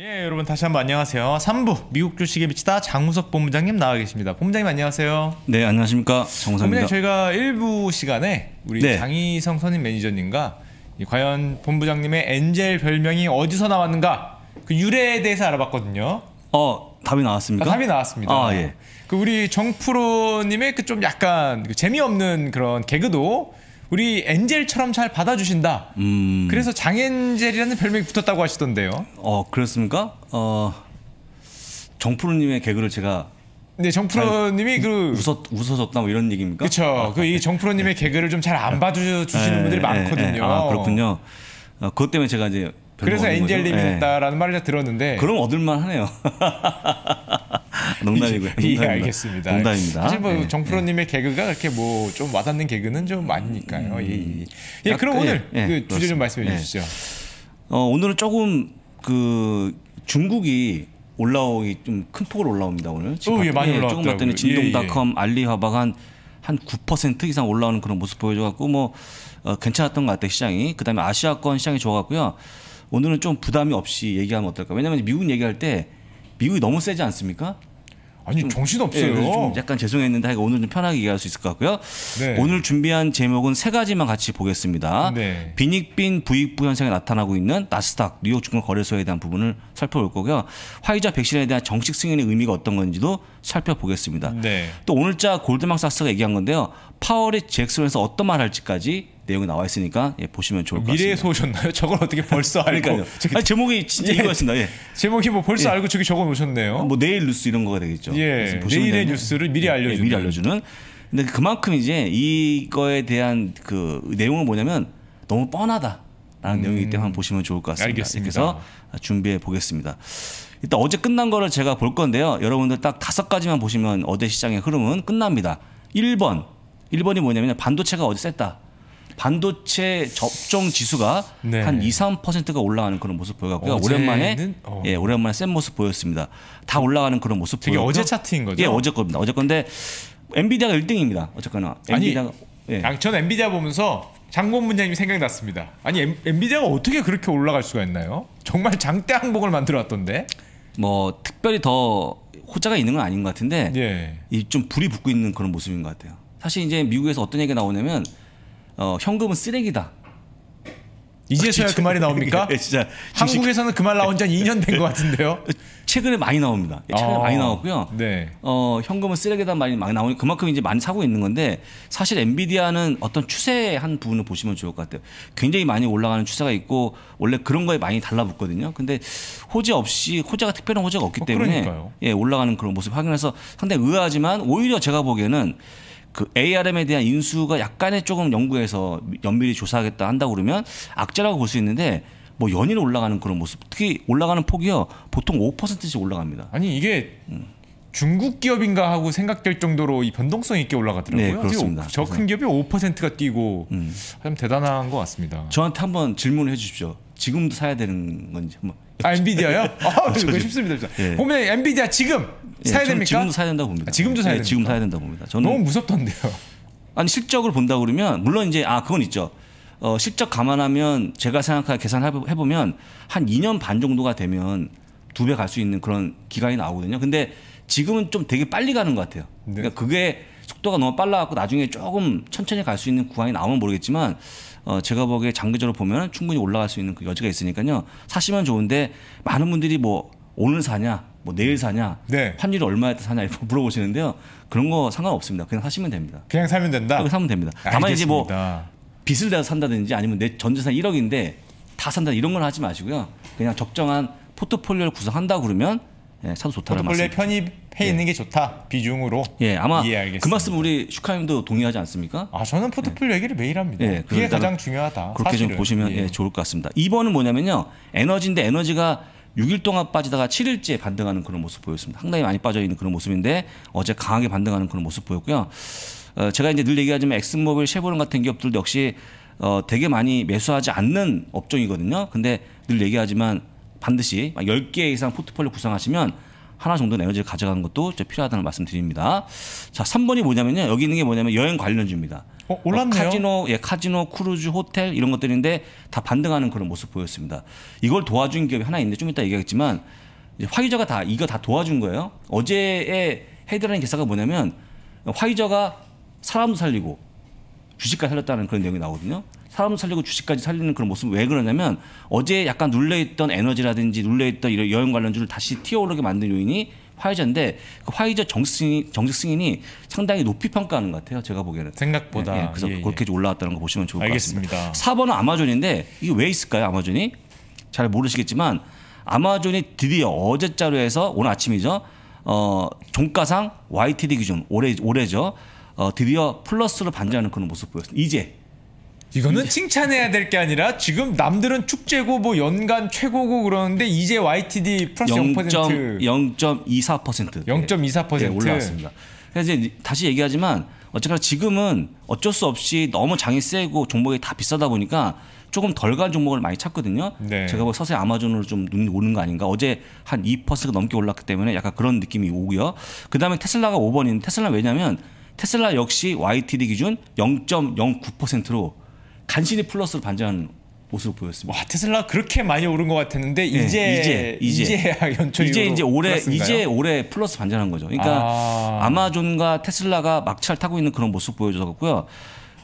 예 여러분 다시 한번 안녕하세요 3부 미국 주식에 미치다 장우석 본부장님 나와 계십니다 본부장님 안녕하세요 네 안녕하십니까 장우석입니다 저희가 1부 시간에 우리 네. 장희성 선임 매니저님과 과연 본부장님의 엔젤 별명이 어디서 나왔는가 그 유래에 대해서 알아봤거든요 어 답이 나왔습니까? 아, 답이 나왔습니다 아, 예. 그 우리 정프로님의 그 좀 약간 그 재미없는 그런 개그도 우리 엔젤처럼 잘 받아주신다. 음. 그래서 장엔젤이라는 별명이 붙었다고 하시던데요. 어 그렇습니까? 어 정프로님의 개그를 제가 네, 정프로님이 그 웃어 웃어줬다 뭐 이런 얘기입니까? 그렇죠. 아, 그이 네. 정프로님의 네. 개그를 좀 잘 안 봐주시는 네, 분들이 네. 많거든요. 아 그렇군요. 어, 그것 때문에 제가 이제 그래서 엔젤님이 됐다라는 네. 말을 들었는데 그럼 얻을만 하네요. 농담이고요. 예, 농담입니다. 예, 알겠습니다. 농담입니다. 사실 뭐 예, 정프로님의 예. 개그가 그렇게 뭐 좀 와닿는 개그는 좀 아니니까요. 음, 예, 예. 그럼 아, 오늘 그 주제 좀 말씀해 주시죠. 어, 오늘은 조금 그 중국이 올라오기 좀 큰 폭으로 올라옵니다 오늘. 오, 어, 예, 많이 올라왔 조금 봤더니 진동닷컴 알리바바가 한 한 9% 이상 올라오는 그런 모습 보여줘갖고 뭐 어, 괜찮았던 것 같아요 시장이. 그다음에 아시아권 시장이 좋아갖고요. 오늘은 좀 부담이 없이 얘기하면 어떨까? 왜냐면 미국 얘기할 때 미국이 너무 세지 않습니까? 아니 좀, 정신없어요. 예, 좀 약간 죄송했는데 오늘 좀 편하게 얘기할수 있을 것 같고요. 네. 오늘 준비한 제목은 세 가지만 같이 보겠습니다. 네. 빈익빈 부익부 현상이 나타나고 있는 나스닥 뉴욕 증권거래소에 대한 부분을 살펴볼 거고요. 화이자 백신에 대한 정식 승인의 의미가 어떤 건지도 살펴보겠습니다. 네. 또 오늘자 골드망삭스가 얘기한 건데요. 파월의 잭슨에서 어떤 말 할지까지 내용이 나와 있으니까 예, 보시면 좋을 것 같습니다. 미래에서 오셨나요? 저걸 어떻게 벌써 알고? 그러니 제목이 진짜 예, 이거였습니다. 예. 제목이 뭐 벌써 예. 알고 저기 적어 놓으셨네요. 아, 뭐 내일 뉴스 이런 거가 되겠죠. 예. 내일의 되면, 뉴스를 미리 예, 예, 알려주 미리 알려주는. 근데 그만큼 이제 이거에 대한 그 내용은 뭐냐면 너무 뻔하다라는 음, 내용이기 때문에 보시면 좋을 것 같습니다. 알겠습니다. 그래서 준비해 보겠습니다. 일단 어제 끝난 거를 제가 볼 건데요. 여러분들 딱 다섯 가지만 보시면 어제 시장의 흐름은 끝납니다. 1번. 1번이 뭐냐면 반도체가 어제 셌다. 반도체 접종 지수가 네. 한 2, 3%가 올라가는 그런 모습 보여갖고요. 오랜만에 어. 예, 오랜만에 센 모습 보였습니다. 다 올라가는 그런 모습 보여요. 어제 차트인 거죠? 예, 어제 겁니다. 어제 건데 엔비디아가 1등입니다. 어쨌거나 엔비디아가 아니, 예. 아, 전 엔비디아 보면서 장본 문장님이 생각났습니다. 아니 엔, 엔비디아가 어떻게 그렇게 올라갈 수가 있나요? 정말 장대 항복을 만들어왔던데. 뭐 특별히 더 호자가 있는 건 아닌 것 같은데 예. 이좀 불이 붙고 있는 그런 모습인 것 같아요. 사실 이제 미국에서 어떤 얘기가 나오냐면 어, 현금은 쓰레기다. 이제서야 그 말이 나옵니까? 예, 진짜 한국에서는 그 말 나온 지 한 2년 된 것 같은데요. 최근에 많이 나옵니다. 예, 최근에 아, 많이 나왔고요. 네. 어, 현금은 쓰레기다 말이 많이 나오니 그만큼 이제 많이 사고 있는 건데 사실 엔비디아는 어떤 추세의 한 부분을 보시면 좋을 것 같아요. 굉장히 많이 올라가는 추세가 있고 원래 그런 거에 많이 달라붙거든요. 근데 호재 없이 호재가 특별한 호재가 없기 어, 때문에 예, 올라가는 그런 모습 확인해서 상당히 의아하지만 오히려 제가 보기에는 그 ARM에 대한 인수가 약간의 조금 연구해서 면밀히 조사하겠다 한다고 그러면 악재라고 볼 수 있는데 뭐 연일 올라가는 그런 모습 특히 올라가는 폭이요 보통 5%씩 올라갑니다. 아니 이게 음. 중국 기업인가 하고 생각될 정도로 이 변동성 있게 올라가더라고요. 네, 그렇습니다. 저 큰 기업이 5%가 뛰고 음. 참 대단한 것 같습니다. 저한테 한번 질문해 주십시오. 지금도 사야 되는 건지 한번. 아 엔비디아요? 아, 그거 아, 쉽습니다. 예. 보면 엔비디아 지금 예, 사야 예, 됩니까? 지금도 사야 된다고 봅니다. 아, 지금도 사야 예, 지금 사야 된다고 봅니다. 저는 너무 무섭던데요. 아니 실적을 본다 그러면 물론 이제 아 그건 있죠. 어, 실적 감안하면 제가 생각하기 계산해 보면 한 2년 반 정도가 되면 두 배 갈 수 있는 그런 기간이 나오거든요. 근데 지금은 좀 되게 빨리 가는 것 같아요. 네. 그러니까 그게 속도가 너무 빨라갖고 나중에 조금 천천히 갈 수 있는 구간이 나오면 모르겠지만 어, 제가 보기에 장기적으로 보면 충분히 올라갈 수 있는 그 여지가 있으니까요. 사시면 좋은데 많은 분들이 뭐 오늘 사냐, 뭐 내일 사냐, 네. 환율이 얼마에 사냐 이렇게 물어보시는데요. 그런 거 상관없습니다. 그냥 사시면 됩니다. 그냥 사면 된다. 그냥 사면 됩니다. 다만 알겠습니다. 이제 뭐 빚을 내서 산다든지 아니면 내 전재산 1억인데 다 산다 이런 걸 하지 마시고요. 그냥 적정한 포트폴리오를 구성한다 그러면 예, 사도 좋다는 말씀. 포트 편입해 예. 있는 게 좋다 비중으로. 예, 아마 예, 그 말씀 우리 슈카님도 동의하지 않습니까? 아 저는 포트폴리오 예. 얘기를 매일 합니다. 예, 그게 그러니까 가장 중요하다. 그렇게 사실은. 좀 보시면 예. 예. 좋을 것 같습니다. 2번은 뭐냐면요 에너지인데 에너지가 6일 동안 빠지다가 7일째 반등하는 그런 모습 보였습니다. 상당히 많이 빠져 있는 그런 모습인데 어제 강하게 반등하는 그런 모습 보였고요. 어, 제가 이제 늘 얘기하지만 엑스모빌, 쉐보론 같은 기업들도 역시 어, 되게 많이 매수하지 않는 업종이거든요. 근데 늘 얘기하지만 반드시 10개 이상 포트폴리오 구성하시면 하나 정도는 에너지를 가져가는 것도 필요하다는 말씀 드립니다. 자, 3번이 뭐냐면요. 여기 있는 게 뭐냐면 여행 관련주입니다. 어, 올랐네요. 어, 카지노, 예, 카지노, 크루즈, 호텔 이런 것들인데 다 반등하는 그런 모습 보였습니다. 이걸 도와준 기업이 하나 있는데 좀 이따 얘기하겠지만 이제 화이자가 다 이거 다 도와준 거예요. 어제의 헤드라인 기사가 뭐냐면 화이자가 사람도 살리고 주식까지 살렸다는 그런 내용이 나오거든요. 사람 살리고 주식까지 살리는 그런 모습 왜 그러냐면 어제 약간 눌려있던 에너지라든지 눌려있던 이런 여행 관련주를 다시 튀어오르게 만든 요인이 화이자인데 그 화이자 정승인, 정식 승인이 상당히 높이 평가하는 것 같아요. 제가 보기에는 생각보다 예, 예. 그래서 예, 예. 그렇게 올라왔다는 거 보시면 좋을 알겠습니다. 것 같습니다. 4번은 아마존인데 이게 왜 있을까요? 아마존이 잘 모르시겠지만 아마존이 드디어 어제 자료에서 오늘 아침이죠. 어, 종가상 YTD 기준 올해 올해죠. 어, 드디어 플러스로 반전하는 그런 모습 보였습니다. 이제 이거는 칭찬해야 될 게 아니라 지금 남들은 축제고 뭐 연간 최고고 그러는데 이제 YTD 플러스 0.24% 0.24% 0.24% 네, 네, 올라왔습니다. 그래서 이제 다시 얘기하지만 어쨌거나 지금은 어쩔 수 없이 너무 장이 세고 종목이 다 비싸다 보니까 조금 덜 간 종목을 많이 찾거든요. 네. 제가 뭐서서히 아마존으로 좀 눈이 오는 거 아닌가. 어제 한 2%가 넘게 올랐기 때문에 약간 그런 느낌이 오고요. 그다음에 테슬라가 5번인데 테슬라 왜냐면 테슬라 역시 YTD 기준 0.09%로 간신히 플러스로 반전한 모습을 보였습니다. 와 테슬라 그렇게 많이 오른 것 같았는데 네, 이제 이제 이제 연초 이제 이제 올해 플러스인가요? 이제 올해 플러스 반전한 거죠. 그러니까 아. 마존과 테슬라가 막차를 타고 있는 그런 모습 보여줬고요.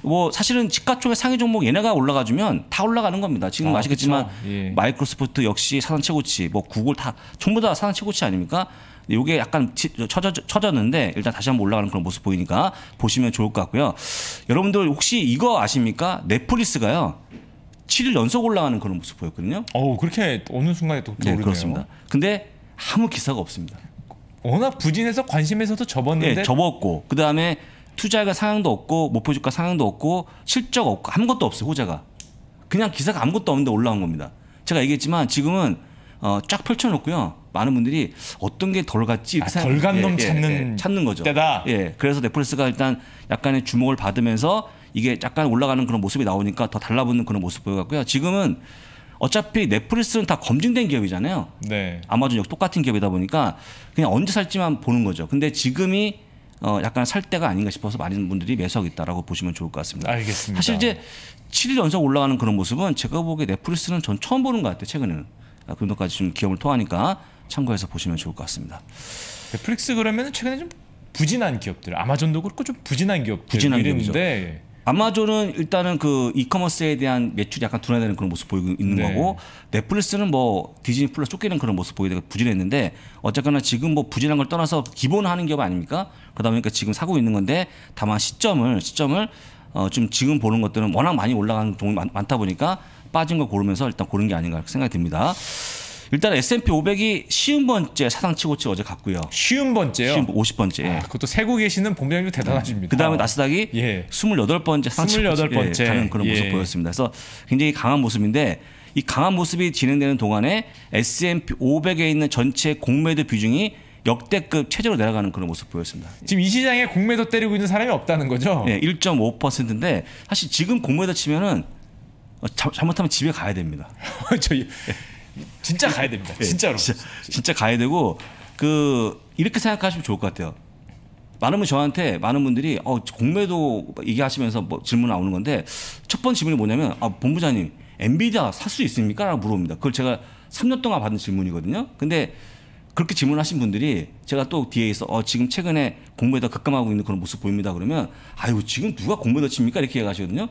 줘뭐 사실은 집가 쪽의 상위 종목 얘네가 올라가주면 다 올라가는 겁니다. 지금 아, 시겠지만 그렇죠. 예. 마이크로소프트 역시 사상 최고치, 뭐 구글 다 전부 다 사상 최고치 아닙니까? 이게 약간 처져, 처졌는데 일단 다시 한번 올라가는 그런 모습 보이니까 보시면 좋을 것 같고요. 여러분들 혹시 이거 아십니까? 넷플릭스가요. 7일 연속 올라가는 그런 모습 보였거든요. 어 그렇게 어느 순간에 또 네, 오르네요. 그렇습니다. 근데 아무 기사가 없습니다. 워낙 부진해서 관심에서도 접었는데 네, 접었고 그 다음에 투자가 상향도 없고 목표주가 상향도 없고 실적 없고 아무것도 없어요 호재가 그냥 기사가 아무것도 없는데 올라온 겁니다. 제가 얘기했지만 지금은 어, 쫙 펼쳐놓고요. 많은 분들이 어떤 게 덜 갔지 아, 그 덜간동 예, 예, 예, 찾는 예, 예, 찾는 거죠. 때다. 예, 그래서 넷플릭스가 일단 약간의 주목을 받으면서 이게 약간 올라가는 그런 모습이 나오니까 더 달라붙는 그런 모습 보여갖고요. 지금은 어차피 넷플릭스는 다 검증된 기업이잖아요. 네. 아마존 역 똑같은 기업이다 보니까 그냥 언제 살지만 보는 거죠. 근데 지금이 어 약간 살 때가 아닌가 싶어서 많은 분들이 매수하고 있다라고 보시면 좋을 것 같습니다. 알겠습니다. 사실 이제 7일 연속 올라가는 그런 모습은 제가 보기에 넷플릭스는 전 처음 보는 것 같아요. 최근에는. 금도까지 아, 좀 기업을 통하니까 참고해서 보시면 좋을 것 같습니다. 넷플릭스 그러면 최근에 좀 부진한 기업들, 아마존도 그렇고 좀 부진한 기업들 뭐 이름인데 아마존은 일단은 그 이커머스에 대한 매출이 약간 둔화되는 그런 모습 보이고 있는 네. 거고 넷플릭스는 뭐 디즈니 플러스 쫓기는 그런 모습 보이다가 부진했는데 어쨌거나 지금 뭐 부진한 걸 떠나서 기본 하는 기업 아닙니까? 그러다 보니까 지금 사고 있는 건데 다만 시점을 시점을 어, 좀 지금 보는 것들은 워낙 많이 올라가는 종이 많, 다 보니까 빠진 거 고르면서 일단 고른 게 아닌가 생각이 듭니다. 일단 S&P 500이 쉬운 번째 사상치고치 어제 갔고요. 쉬운 번째요? 쉬운 50번째. 아, 그것도 세고 계시는 본부장 대단하십니다. 그다음에 나스닥이 예. 28번째 사상치고치 28번째. 예, 가는 그런 모습 예. 보였습니다. 그래서 굉장히 강한 모습인데 이 강한 모습이 진행되는 동안에 S&P 500에 있는 전체 공매도 비중이 역대급 최저로 내려가는 그런 모습 보였습니다. 지금 이 시장에 공매도 때리고 있는 사람이 없다는 거죠? 네, 예, 1.5%인데 사실 지금 공매도 치면은 어, 자, 잘못하면 집에 가야 됩니다. 어, 저희 진짜 가야 됩니다. 예, 진짜로. 진짜, 진짜 가야 되고 그 이렇게 생각하시면 좋을 것 같아요. 많은 분 저한테 많은 분들이 어, 공매도 얘기하시면서 뭐 질문 나오는 건데 첫번 질문이 뭐냐면 아 본부장님 엔비디아 살 수 있습니까? 라고 물어봅니다. 그걸 제가 3년 동안 받은 질문이거든요. 근데 그렇게 질문하신 분들이 제가 또 뒤에 있 어, 지금 최근에 공매도 급감하고 있는 그런 모습 보입니다. 그러면 아유 지금 누가 공매도 칩니까? 이렇게 얘기하시거든요.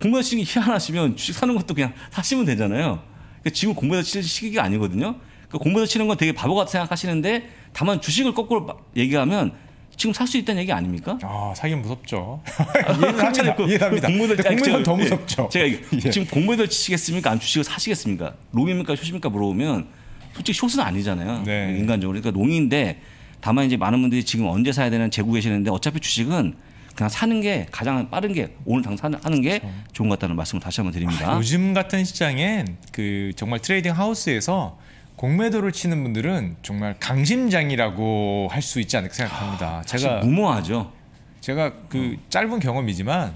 공부하다 시기 희한하시면 주식 사는 것도 그냥 사시면 되잖아요. 그러니까 지금 공부해서 칠 시기가 아니거든요. 그러니까 공부해서 치는 건 되게 바보 같아 생각하시는데 다만 주식을 거꾸로 얘기하면 지금 살 수 있다는 얘기 아닙니까? 아 사긴 무섭죠. 아, 이해합니다. 공부들 공더 예. 무섭죠. 제가 예. 지금 공부들 치시겠습니까? 안 주식을 사시겠습니까? 롱입니까 숏입니까 물어보면 솔직히 숏은 아니잖아요. 네. 인간적으로 그러니까 롱인데 다만 이제 많은 분들이 지금 언제 사야 되는 재고 계시는데 어차피 주식은 그냥 사는 게 가장 빠른 게 오늘 당사는 하는 게 그렇죠. 좋은 것 같다는 말씀을 다시 한번 드립니다. 아, 요즘 같은 시장엔 그 정말 트레이딩 하우스에서 공매도를 치는 분들은 정말 강심장이라고 할 수 있지 않을까 생각합니다. 아, 제가 무모하죠. 제가 그 어. 짧은 경험이지만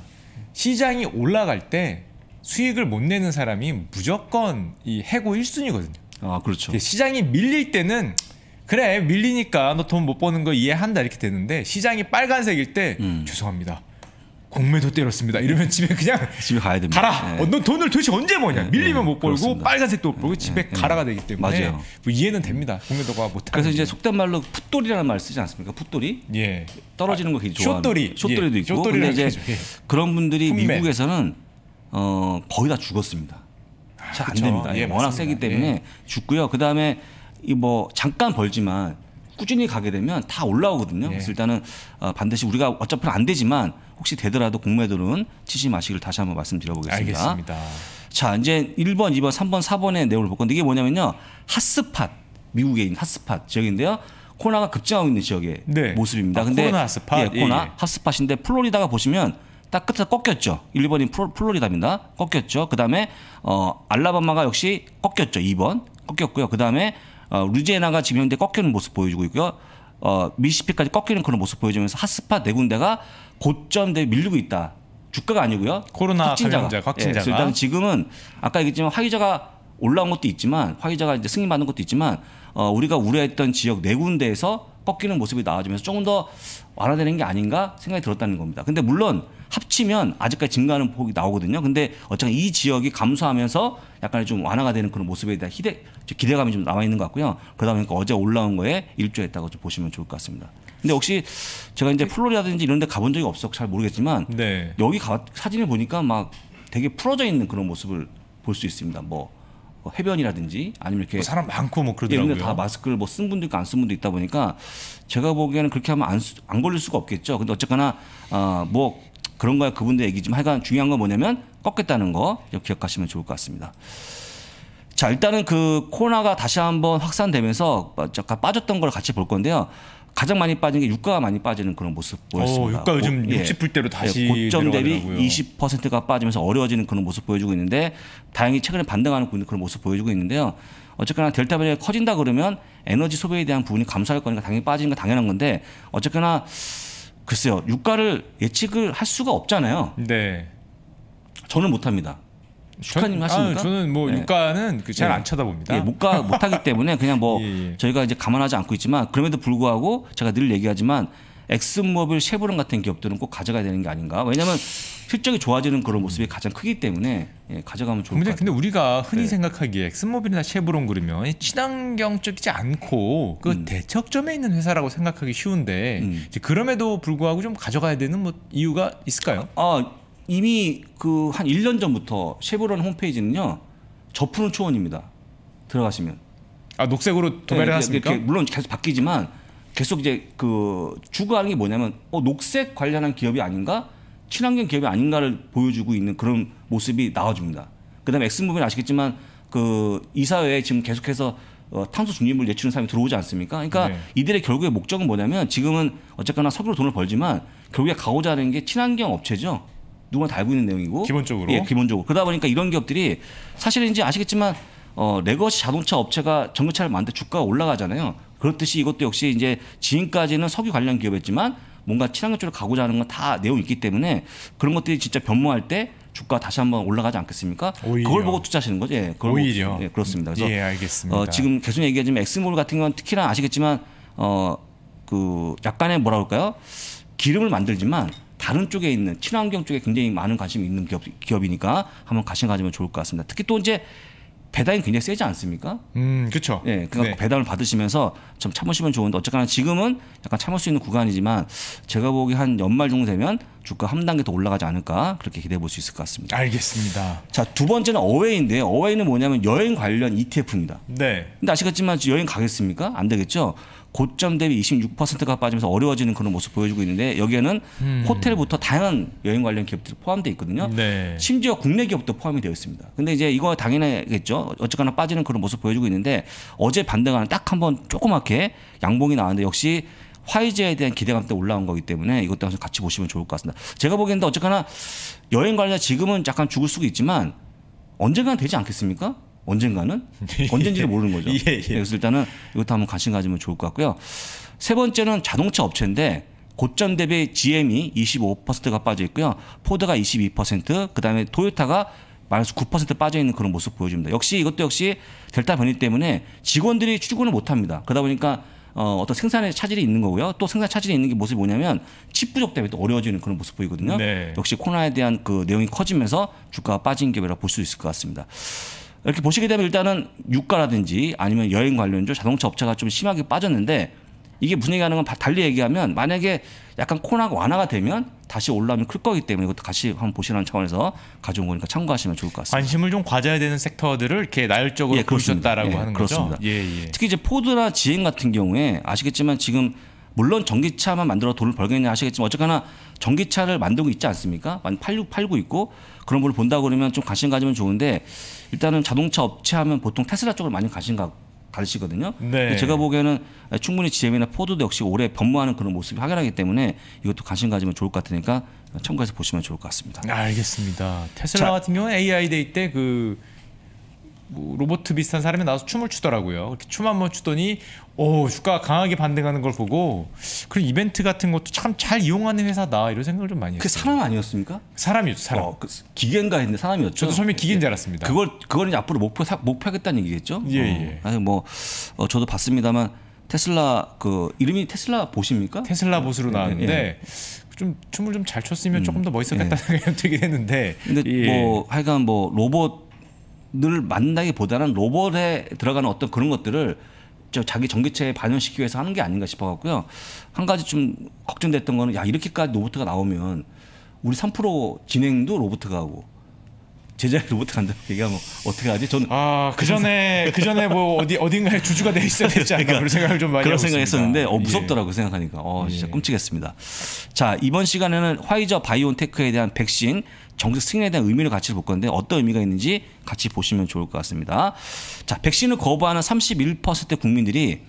시장이 올라갈 때 수익을 못 내는 사람이 무조건 이 해고 1순위거든요. 아, 그렇죠. 시장이 밀릴 때는 그래 밀리니까 너 돈 못 버는 거 이해한다 이렇게 되는데 시장이 빨간색일 때 음. 죄송합니다. 공매도 때렸습니다. 이러면 집에 그냥 집에 가야 됩니다. 가라. 네. 어, 넌 돈을 도대체 언제 버냐? 네, 밀리면 네. 못 벌고 그렇습니다. 빨간색도 못 벌고 네. 집에 네, 네. 가라가 되기 때문에 맞아요. 뭐 이해는 됩니다. 공매도가 못. 그래서 이제 속된 말로 풋돌이라는 말 쓰지 않습니까? 풋돌이. 예. 떨어지는 거 굉장히 좋아. 숏돌이. 숏돌이도 예. 있고. 근데 이제 예. 그런 분들이 품맨. 미국에서는 어, 거의 다 죽었습니다. 아, 잘안 됩니다. 예, 예 워낙 세기 때문에 예. 죽고요. 그 다음에 이뭐 잠깐 벌지만 꾸준히 가게 되면 다 올라오거든요. 네. 그래서 일단은 어, 반드시 우리가 어차피 안 되지만 혹시 되더라도 공매도는 치지 마시길 다시 한번 말씀드려보겠습니다. 알겠습니다. 자, 이제 1번, 2번, 3번, 4번의 내용을 볼 건데 이게 뭐냐면요. 핫스팟, 미국에 있는 핫스팟 지역인데요. 코로나가 급증하고 있는 지역의 네. 모습입니다. 아, 근데 코로나 핫스팟. 예, 코로나 예. 예. 핫스팟인데 플로리다가 보시면 딱 끝에 꺾였죠. 1번이 플로, 플로리다입니다. 꺾였죠. 그다음에 어 알라바마가 역시 꺾였죠. 2번. 꺾였고요. 그다음에 어, 루지애나가 지금 현재 꺾이는 모습 보여주고 있고요. 어, 미시피까지 꺾이는 그런 모습 보여주면서 하스파 네 군데가 고점대에 밀리고 있다. 주가가 아니고요. 코로나 확진자가. 감염자, 확진자가. 예, 일단 지금은 아까 얘기했지만 화이자가 올라온 것도 있지만 화이자가 이제 승인받는 것도 있지만 어, 우리가 우려했던 지역 네 군데에서 꺾이는 모습이 나와지면서 조금 더 완화되는 게 아닌가 생각이 들었다는 겁니다. 근데 물론 합치면 아직까지 증가하는 폭이 나오거든요. 근데 어쨌든 이 지역이 감소하면서 약간 좀 완화가 되는 그런 모습에 대한 희대, 기대감이 좀 남아 있는 것 같고요. 그러다 보니까 어제 올라온 거에 일조했다고 좀 보시면 좋을 것 같습니다. 근데 혹시 제가 이제 플로리다든지 이런 데 가본 적이 없어 잘 모르겠지만 네. 여기 가, 사진을 보니까 막 되게 풀어져 있는 그런 모습을 볼 수 있습니다. 뭐, 뭐 해변이라든지 아니면 이렇게 뭐 사람 많고 뭐 예, 그러더라고요. 다 마스크를 뭐 쓴 분도 있고 안 쓴 분도 있다 보니까 제가 보기에는 그렇게 하면 안, 안 걸릴 수가 없겠죠. 근데 어쨌거나 아, 뭐 그런 거야 그분들 얘기 지만 하여간 중요한 건 뭐냐면 꺾겠다는 거 기억하시면 좋을 것 같습니다. 자 일단은 그 코로나가 다시 한번 확산되면서 잠깐 빠졌던 걸 같이 볼 건데요. 가장 많이 빠진 게 유가가 많이 빠지는 그런 모습 보였습니다. 어, 유가 요즘 60불대로 예, 다시 예, 고점 대비 20%가 빠지면서 어려워지는 그런 모습 보여주고 있는데 다행히 최근에 반등하는 그런 모습 보여주고 있는데요. 어쨌거나 델타 변이 커진다 그러면 에너지 소비에 대한 부분이 감소할 거니까 당연히 빠지는 건 당연한 건데 어쨌거나 글쎄요 유가를 예측을 할 수가 없잖아요. 네. 저는 못합니다. 슈카님 하십니까? 아, 저는 뭐 유가는 네. 그 잘안 예. 쳐다봅니다. 예, 못가 못하기 때문에 그냥 뭐 예, 예. 저희가 이제 감안하지 않고 있지만 그럼에도 불구하고 제가 늘 얘기하지만 엑스모빌, 쉐보론 같은 기업들은 꼭 가져가야 되는 게 아닌가? 왜냐하면 실적이 좋아지는 그런 모습이 가장 크기 때문에 예, 가져가면 좋을 것 같아요. 근데 우리가 흔히 네. 생각하기에 엑스모빌이나 쉐보론 그러면 친환경적이지 않고 그 음. 대척점에 있는 회사라고 생각하기 쉬운데 음. 그럼에도 불구하고 좀 가져가야 되는 뭐 이유가 있을까요? 아, 아 이미 그 한 1년 전부터 쉐보론 홈페이지는요. 저푸른 초원입니다. 들어가시면. 아, 녹색으로 도배를 네, 하십니까? 이 물론 계속 바뀌지만 계속 이제 그 추구하는 게 뭐냐면 어, 녹색 관련한 기업이 아닌가? 친환경 기업이 아닌가를 보여주고 있는 그런 모습이 나와줍니다. 그다음에 엑스모빌 아시겠지만 그 이사회에 지금 계속해서 어, 탄소 중립을 내치는 사람이 들어오지 않습니까? 그러니까 네. 이들의 결국의 목적은 뭐냐면 지금은 어쨌거나 석유로 돈을 벌지만 결국에 가고자 하는 게 친환경 업체죠. 누구나 다 알고 있는 내용이고 기본적으로 예 기본적으로 그러다 보니까 이런 기업들이 사실은 이제 아시겠지만 어 레거시 자동차 업체가 전기차를 만들 때 주가가 올라가잖아요. 그렇듯이 이것도 역시 이제 지금까지는 석유 관련 기업이었지만 뭔가 친환경 쪽으로 가고자 하는 건 다 내용이 있기 때문에 그런 것들이 진짜 변모할 때 주가 다시 한번 올라가지 않겠습니까? 오히려. 그걸 보고 투자하시는 거죠. 예, 그걸 오히려 보고, 예, 그렇습니다. 그래서 예, 알겠습니다. 어, 지금 계속 얘기하지만 엑스몰 같은 건 특히나 아시겠지만 어그 약간의 뭐라 그럴까요? 기름을 만들지만 다른 쪽에 있는 친환경 쪽에 굉장히 많은 관심이 있는 기업, 기업이니까 한번 관심 가지면 좋을 것 같습니다. 특히 또 이제 배당이 굉장히 세지 않습니까? 음, 그렇죠. 예, 그러니까 네. 배당을 받으시면서 좀 참으시면 좋은데 어쨌거나 지금은 약간 참을 수 있는 구간이지만 제가 보기 한 연말 정도 되면 주가 한 단계 더 올라가지 않을까 그렇게 기대해 볼 수 있을 것 같습니다. 알겠습니다. 자, 두 번째는 어웨이인데 어웨이는 뭐냐면 여행 관련 ETF입니다. 네. 근데 아시겠지만 여행 가겠습니까? 안 되겠죠. 고점 대비 26%가 빠지면서 어려워지는 그런 모습 보여주고 있는데 여기에는 음. 호텔부터 다양한 여행 관련 기업들이 포함되어 있거든요. 네. 심지어 국내 기업도 포함이 되어 있습니다. 근데 이제 이거 당연하겠죠. 어쨌거나 빠지는 그런 모습 보여주고 있는데 어제 반등하는 딱 한 번 조그맣게 양봉이 나왔는데 역시 화이자에 대한 기대감 때 올라온 거기 때문에 이것도 같이 보시면 좋을 것 같습니다. 제가 보기에는 어쨌거나 여행 관련 지금은 약간 죽을 수도 있지만 언젠가는 되지 않겠습니까? 언젠가는 언젠지를 모르는 거죠. 예, 예. 그래서 일단은 이것도 한번 관심 가지면 좋을 것 같고요. 세 번째는 자동차 업체인데 고점 대비 GM이 25%가 빠져 있고요. 포드가 22%, 그다음에 토요타가 마이너스 9% 빠져 있는 그런 모습 보여줍니다. 역시 이것도 역시 델타 변이 때문에 직원들이 출근을 못 합니다. 그러다 보니까 어, 어떤 생산에 차질이 있는 거고요. 또 생산 차질이 있는 게 모습이 뭐냐면 칩 부족 때문에 또 어려워지는 그런 모습 보이거든요. 네. 역시 코로나에 대한 그 내용이 커지면서 주가가 빠진 게이라고볼 수 있을 것 같습니다. 이렇게 보시게 되면 일단은 유가라든지 아니면 여행 관련주 자동차 업체가 좀 심하게 빠졌는데 이게 무슨 얘기하는 건 달리 얘기하면 만약에 약간 코로나가 완화가 되면 다시 올라오면 클 거기 때문에 이것도 같이 한번 보시라는 차원에서 가져온 거니까 참고하시면 좋을 것 같습니다. 관심을 좀 가져야 되는 섹터들을 이렇게 나열적으로 예, 보셨다라고 예, 하는 그렇습니다. 거죠? 예, 예. 특히 이제 포드나 지행 같은 경우에 아시겠지만 지금 물론 전기차만 만들어 돈을 벌겠냐 하시겠지만 어쨌거나 전기차를 만들고 있지 않습니까? 많 팔고, 팔고 있고 그런 걸본다 그러면 좀 관심 가지면 좋은데 일단은 자동차 업체 하면 보통 테슬라 쪽을 많이 관심 가, 가르치거든요. 네. 제가 보기에는 충분히 GM이나 포드도 역시 올해 변모하는 그런 모습이 확연하기 때문에 이것도 관심 가지면 좋을 것 같으니까 참고해서 보시면 좋을 것 같습니다. 알겠습니다. 테슬라 자, 같은 경우는 AI 데이 때그 뭐 로트 비슷한 사람이 나와서 춤을 추더라고요. 이렇게 춤 한번 추더니 오주가 강하게 반등하는 걸 보고 그리고 이벤트 같은 것도 참 잘 이용하는 회사다 이런 생각을 좀 많이 그 했어요. 그 사람 아니었습니까? 사람이었죠. 사람. 어, 그 기계인가 했는데 사람이었죠. 저도 처음에 기계인 줄 예. 알았습니다. 그걸 그걸 이제 앞으로 목표 사, 목표하겠다는 얘기겠죠. 예. 어. 예. 어, 아니 뭐 어, 저도 봤습니다만 테슬라 그 이름이 테슬라 보십니까? 테슬라 보스로 네, 네, 네. 나왔는데 예. 좀 춤을 좀 잘 췄으면 음, 조금 더 멋있었겠다는 생각이 들긴 했는데. 근데 예. 뭐 하여간 뭐 로봇 늘 만나기보다는 로봇에 들어가는 어떤 그런 것들을 자기 전기체에 반영시키기 위해서 하는 게 아닌가 싶어 갖고요. 한 가지 좀 걱정됐던 거는 야 이렇게까지 로봇가 나오면 우리 3% 진행도 로봇가 하고 제자리 로봇 한다 얘기하면 뭐 어떻게 하지? 저는 아그 전에 그 전에 뭐 어디 어딘가에 주주가 돼 있어야 되지 않나 그러니까, 그런 생각을 좀 많이 그런 생각했었는데 어, 무섭더라고 예. 생각하니까 어 진짜 예. 끔찍했습니다. 자 이번 시간에는 화이자 바이온테크에 대한 백신 정책 승인에 대한 의미를 같이 볼 건데 어떤 의미가 있는지 같이 보시면 좋을 것 같습니다. 자, 백신을 거부하는 31% 국민들이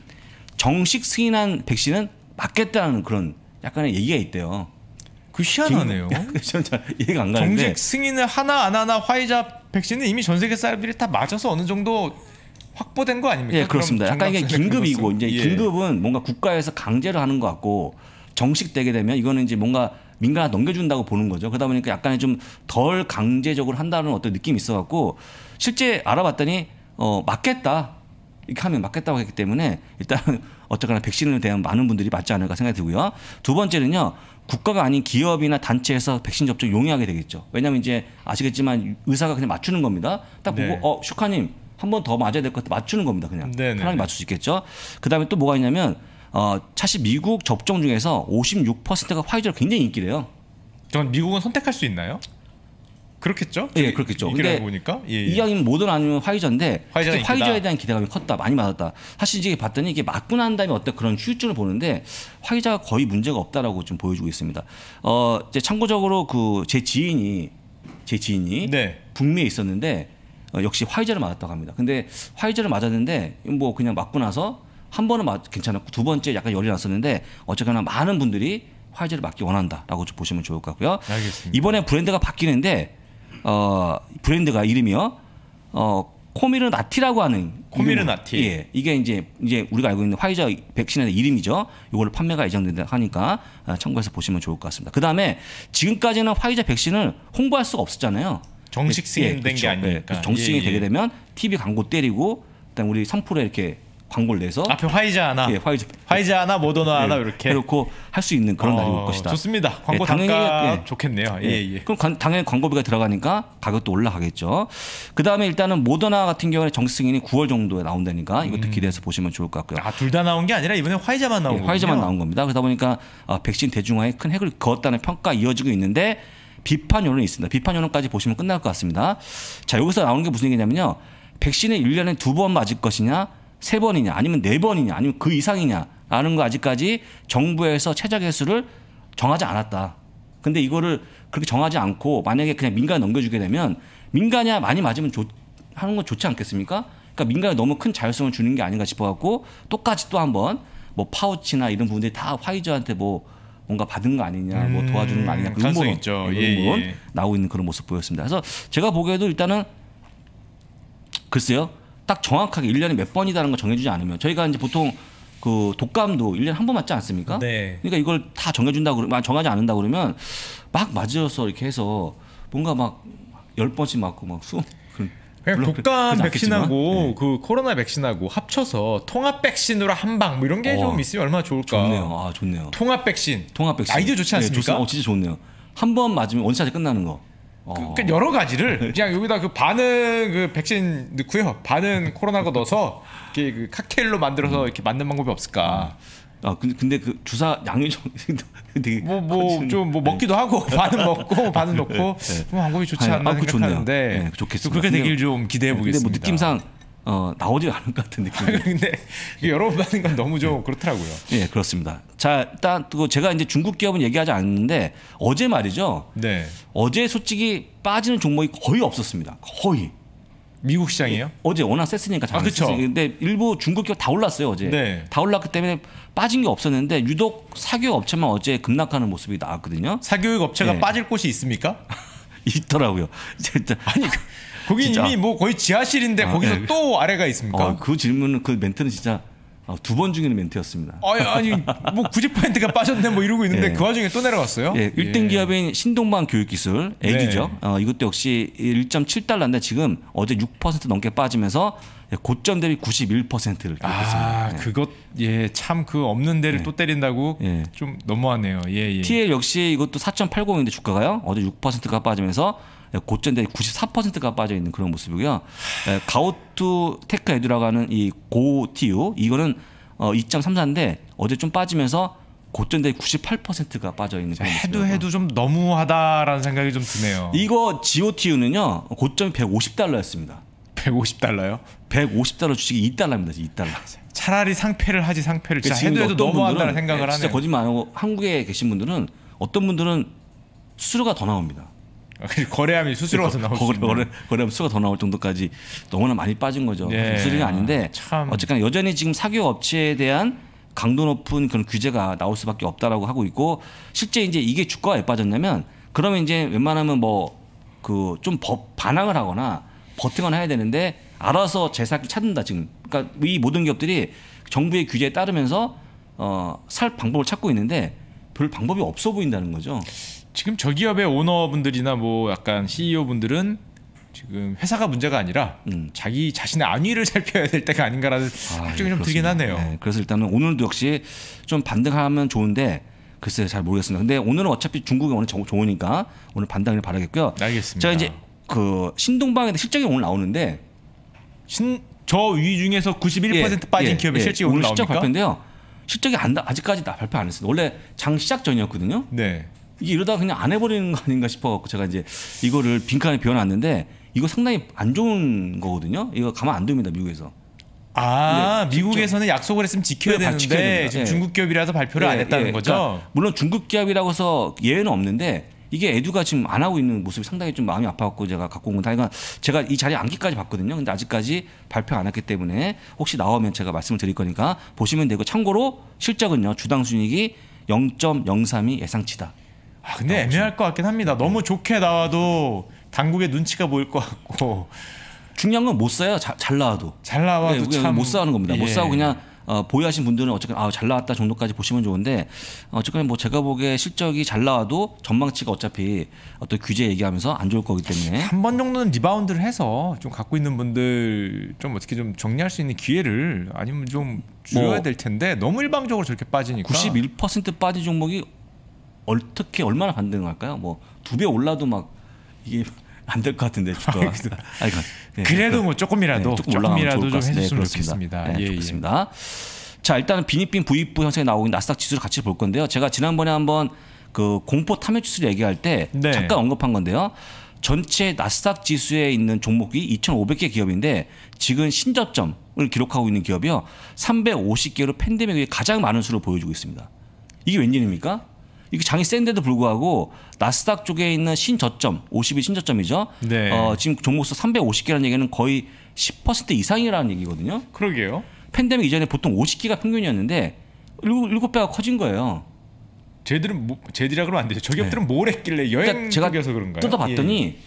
정식 승인한 백신은 맞겠다는 그런 약간의 얘기가 있대요. 그 희한하네요. 저는 그 잘 이해가 안 가는데. 정식 승인을 하나 안 하나 화이자 백신은 이미 전 세계 사람들이 다 맞아서 어느 정도 확보된 거 아닙니까? 예, 그렇습니다. 약간 이게 긴급이고 이제 예. 긴급은 뭔가 국가에서 강제로 하는 것 같고 정식되게 되면 이거는 이제 뭔가 민간화 넘겨준다고 보는 거죠. 그러다 보니까 약간의 좀덜 강제적으로 한다는 어떤 느낌이 있어갖고 실제 알아봤더니 어, 맞겠다. 이렇게 하면 맞겠다고 했기 때문에 일단 어쨌거나 백신에 대한 많은 분들이 맞지 않을까 생각이 들고요. 두 번째는요. 국가가 아닌 기업이나 단체에서 백신 접종 용이하게 되겠죠. 왜냐하면 이제 아시겠지만 의사가 그냥 맞추는 겁니다. 딱 보고 네. 어 슈카님 한 번 더 맞아야 될 것 같아 맞추는 겁니다. 그냥 편하게 네, 네, 네. 맞출 수 있겠죠. 그다음에 또 뭐가 있냐면 어, 사실 미국 접종 중에서 56%가 화이자가 굉장히 인기래요. 전 미국은 선택할 수 있나요? 그렇겠죠? 예, 그렇겠죠. 근데 보니까 예, 예. 이왕이면 모던 아니면 화이자인데 화이자 화이자에 대한 기대감이 컸다, 많이 맞았다. 사실 이제 봤더니 이게 맞고 난 다음에 어떤 그런 휴증을 보는데 화이자가 거의 문제가 없다라고 지금 보여주고 있습니다. 어, 이제 참고적으로 그 제 지인이 제 지인이 네. 북미에 있었는데 어, 역시 화이자를 맞았다고 합니다. 근데 화이자를 맞았는데 뭐 그냥 맞고 나서 한 번은 괜찮았고 두 번째 약간 열이 났었는데 어쨌거나 많은 분들이 화이자를 맞기 원한다라고 좀 보시면 좋을 것 같고요. 알겠습니다. 이번에 브랜드가 바뀌는데 어 브랜드가 이름이요. 어 코미르 나티라고 하는 코미르 나티. 예. 이게 이제 이제 우리가 알고 있는 화이자 백신의 이름이죠. 이걸 판매가 예정된다 하니까 아, 참고해서 보시면 좋을 것 같습니다. 그다음에 지금까지는 화이자 백신을 홍보할 수가 없었잖아요. 정식 승인된 예, 그렇죠. 게 아니니까. 예, 정식 이 예, 되게 예. 되면 TV 광고 때리고 그다음 우리 선프로 이렇게 광고를 내서 앞에 화이자 하나, 예, 화이자, 화이자 하나, 모더나 예, 하나 이렇게 해놓고 할 수 있는 그런 어, 날이 올 것이다. 좋습니다. 예, 광고 예, 당연히 예, 좋겠네요. 예, 예, 예. 그럼 관, 당연히 광고비가 들어가니까 가격도 올라가겠죠. 그 다음에 일단은 모더나 같은 경우에 정승인이 9월 정도에 나온다니까 이것도 음. 기대해서 보시면 좋을 것 같고요. 아둘 다 나온 게 아니라 이번에 화이자만 나온 거예 화이자만 나온 겁니다. 그러다 보니까 아, 백신 대중화에 큰 핵을 그었다는 평가 이어지고 있는데 비판 여론이 있습니다. 비판 여론까지 보시면 끝날 것 같습니다. 자 여기서 나오는 게 무슨 얘기냐면요. 백신을 1년에 두 번 맞을 것이냐 세 번이냐 아니면 네 번이냐 아니면 그 이상이냐라는 거 아직까지 정부에서 최저 개수를 정하지 않았다. 근데 이거를 그렇게 정하지 않고 만약에 그냥 민간에 넘겨주게 되면 민간이야 많이 맞으면 좋, 하는 건 좋지 않겠습니까? 그러니까 민간에 너무 큰 자율성을 주는 게 아닌가 싶어갖고 똑같이 또 한번 뭐 파우치나 이런 부분들이 다 화이자한테 뭐 뭔가 받은 거 아니냐, 뭐 음, 뭐 도와주는 거 아니냐, 그 음모론 있죠. 그런 예, 예. 나오고 있는 그런 모습 보였습니다. 그래서 제가 보기에도 일단은 글쎄요. 딱 정확하게 1년에 몇 번이라는 걸 정해주지 않으면 저희가 이제 보통 그 독감도 1년에 한 번 맞지 않습니까? 네. 그러니까 이걸 다 정해준다 고 그러면 아, 정하지 않는다 그러면 막 맞으셔서 이렇게 해서 뭔가 막 열번씩 맞고 막수 그냥 독감 백신하고 네. 그 코로나 백신하고 합쳐서 통합 백신으로 한방뭐 이런 게좀 어, 있으면 얼마나 좋을까. 좋네요. 아 좋네요. 통합 백신. 통합 백신. 아이디어 좋지 네, 않습니까? 네, 좋, 어, 진짜 좋네요. 한 번 맞으면 원샷이 끝나는 거. 어. 그러니까 여러 가지를 그냥 여기다 그 반은 그 백신 넣고요, 반은 코로나 거 넣어서 이렇게 그 칵테일로 만들어서 이렇게 만든 방법이 없을까? 아 근데 근데 그 주사 양이 뭐, 뭐 좀 되게 뭐뭐 좀뭐 뭐 네. 먹기도 하고 반은 먹고 반은 넣고 네. 뭐 방법이 좋지 않나 아, 생각하는데 네, 좋겠습니다. 그렇게 되길 좀 기대해 보겠습니다. 근데 뭐 느낌상 어, 나오지 않을 것 같은 아, 느낌이. 에요 근데 여러 번 하는 건 너무 좀 그렇더라고요. 예, 네, 그렇습니다. 자, 일단 그 제가 이제 중국 기업은 얘기하지 않는데 어제 말이죠. 네. 어제 솔직히 빠지는 종목이 거의 없었습니다. 거의. 미국 시장이에요? 예, 어제 워낙 셌으니까 잘 아, 그렇죠. 근데 일부 중국 기업 다 올랐어요 어제. 네. 다 올랐기 때문에 빠진 게 없었는데 유독 사교육 업체만 어제 급락하는 모습이 나왔거든요. 사교육 업체가 네. 빠질 곳이 있습니까? 있더라고요. 아니 그 거기 진 이미 뭐 거의 지하실인데 아, 거기서 네. 또 아래가 있습니까? 어, 그 질문은 그 멘트는 진짜 어, 두번 중에 멘트였습니다. 아니, 예, 아니 뭐 90%가 빠졌네 뭐 이러고 있는데 예. 그 와중에 또 내려갔어요? 예, 1등 예. 기업인 신동방 교육기술 애기죠. 네. 어, 이것도 역시 1.7달러인데 지금 어제 6% 넘게 빠지면서 예, 고점 대비 91%를 아, 기록했습니다. 아, 예. 그것 예, 참 그 없는 데를 예. 또 때린다고 좀넘어왔네요 예, 예. TL 역시 이것도 4.80인데 주가가요. 어제 6%가 빠지면서 고점대 94%가 빠져 있는 그런 모습이고요. 예, 가오투 테크 에듀라고 하는 이 고티유 이거는 어 2.34인데 어제 좀 빠지면서 고점대 98%가 빠져 있는 그런 해도 모습이고. 해도 좀 너무하다라는 생각이 좀 드네요. 이거 GOTU는요. 고점이 150달러였습니다. 150달러요? 150달러 주식이 2달러입니다. 2달러. 차라리 상패를 하지 상패를 진짜 그러니까 해도 해도 너무한다는 예, 생각을 네, 하네요. 진짜 거짓말 안 하고 한국에 계신 분들은 어떤 분들은 수수료가 더 나옵니다. 거래하면 수수료가 더 나올 거, 거래, 거래하 수가 더 나올 정도까지 너무나 많이 빠진 거죠. 네. 수수료가 아닌데 참. 어쨌거 여전히 지금 사교 업체에 대한 강도 높은 그런 규제가 나올 수밖에 없다라고 하고 있고 실제 이제 이게 주가가 왜 빠졌냐면 그러면 이제 웬만하면 뭐 그좀 반항을 하거나 버티거 해야 되는데 알아서 제사길 찾는다 지금 그러니까 이 모든 기업들이 정부의 규제에 따르면서 어살 방법을 찾고 있는데 별 방법이 없어 보인다는 거죠. 지금 저기업의 오너분들이나 뭐 약간 CEO분들은 지금 회사가 문제가 아니라 음. 자기 자신의 안위를 살펴야 될 때가 아닌가라는 아, 걱정이 예, 좀 들긴 하네요. 네, 그래서 일단은 오늘도 역시 좀 반등하면 좋은데 글쎄요 잘 모르겠습니다. 근데 오늘은 어차피 중국이 오늘 저, 좋으니까 오늘 반등을 바라겠고요. 알겠습니다. 제가 이제 그 신동방에 실적이 오늘 나오는데 신 저 위 중에서 91% 예, 빠진 예, 기업의 예, 실적이 오늘, 오늘 실적 나옵니까? 발표인데요. 실적이 안, 아직까지 다 발표 안 했어요. 원래 장 시작 전이었거든요. 네. 이게 이러다 그냥 안 해버리는 거 아닌가 싶어갖고 제가 이제 이거를 빈칸에 비워놨는데 이거 상당히 안 좋은 거거든요. 이거 가만 안 둡니다 미국에서. 아 네, 미국에서는 약속을 했으면 지켜야 네, 되는데 지켜야 지금 예. 중국 기업이라서 발표를 예, 안 했다는 예. 거죠. 그러니까 물론 중국 기업이라고 해서 예외는 없는데 이게 에듀가 지금 안 하고 있는 모습이 상당히 좀 마음이 아파갖고 제가 갖고 온건다 그러니까 제가 이 자리에 앉기까지 봤거든요. 근데 아직까지 발표 안 했기 때문에 혹시 나오면 제가 말씀을 드릴 거니까 보시면 되고 참고로 실적은요 주당 순이익이 0.032 예상치다. 아, 근데 애매할 것 같긴 합니다. 네. 너무 좋게 나와도 당국의 눈치가 보일 것 같고 중요한 건 못써요 자, 잘 나와도 잘 나와도 네, 참못 써는 겁니다. 예. 못써고 그냥 어, 보유하신 분들은 어쨌든 아잘 나왔다 정도까지 보시면 좋은데 어쨌든뭐 제가 보기에 실적이 잘 나와도 전망치가 어차피 어떤 규제 얘기하면서 안 좋을 거기 때문에 한 번 정도는 리바운드를 해서 좀 갖고 있는 분들 좀 어떻게 좀 정리할 수 있는 기회를 아니면 좀 뭐 줄여야 뭐될 텐데 너무 일방적으로 저렇게 빠지니까 91% 빠진 종목이 어떻게 얼마나 반등할까요? 뭐 두 배 올라도 막 이게 안 될 것 같은데 주가. 아니, 아, 네, 그러니까, 네, 그래도 뭐 조금이라도 네, 조금 조금이라도 좀 네, 해줬으면 네, 좋겠습니다. 네, 예, 예. 좋겠습니다. 예. 자 일단은 비니빈 부익부 형성이 나오고 나스닥 지수를 같이 볼 건데요. 제가 지난번에 한번 그 공포 탐욕 지수 얘기할 때 네. 잠깐 언급한 건데요. 전체 나스닥 지수에 있는 종목이 2,500개 기업인데 지금 신저점을 기록하고 있는 기업이요. 350개로 팬데믹 에 가장 많은 수를 보여주고 있습니다. 이게 웬일입니까? 이게 장이 센데도 불구하고 나스닥 쪽에 있는 신저점 5 0이 신저점이죠. 네. 어, 지금 종목수 350개라는 얘기는 거의 10% 이상이라는 얘기거든요. 그러게요. 팬데믹 이전에 보통 5 0개가 평균이었는데 7, 배가 커진 거예요. 제들은 뭐, 쟤들이라 그러면 안 되죠. 저 기업들은 네. 뭘 했길래 그러니까 여행 그러니까 쪽서 그런가요? 뜯어봤더니 예.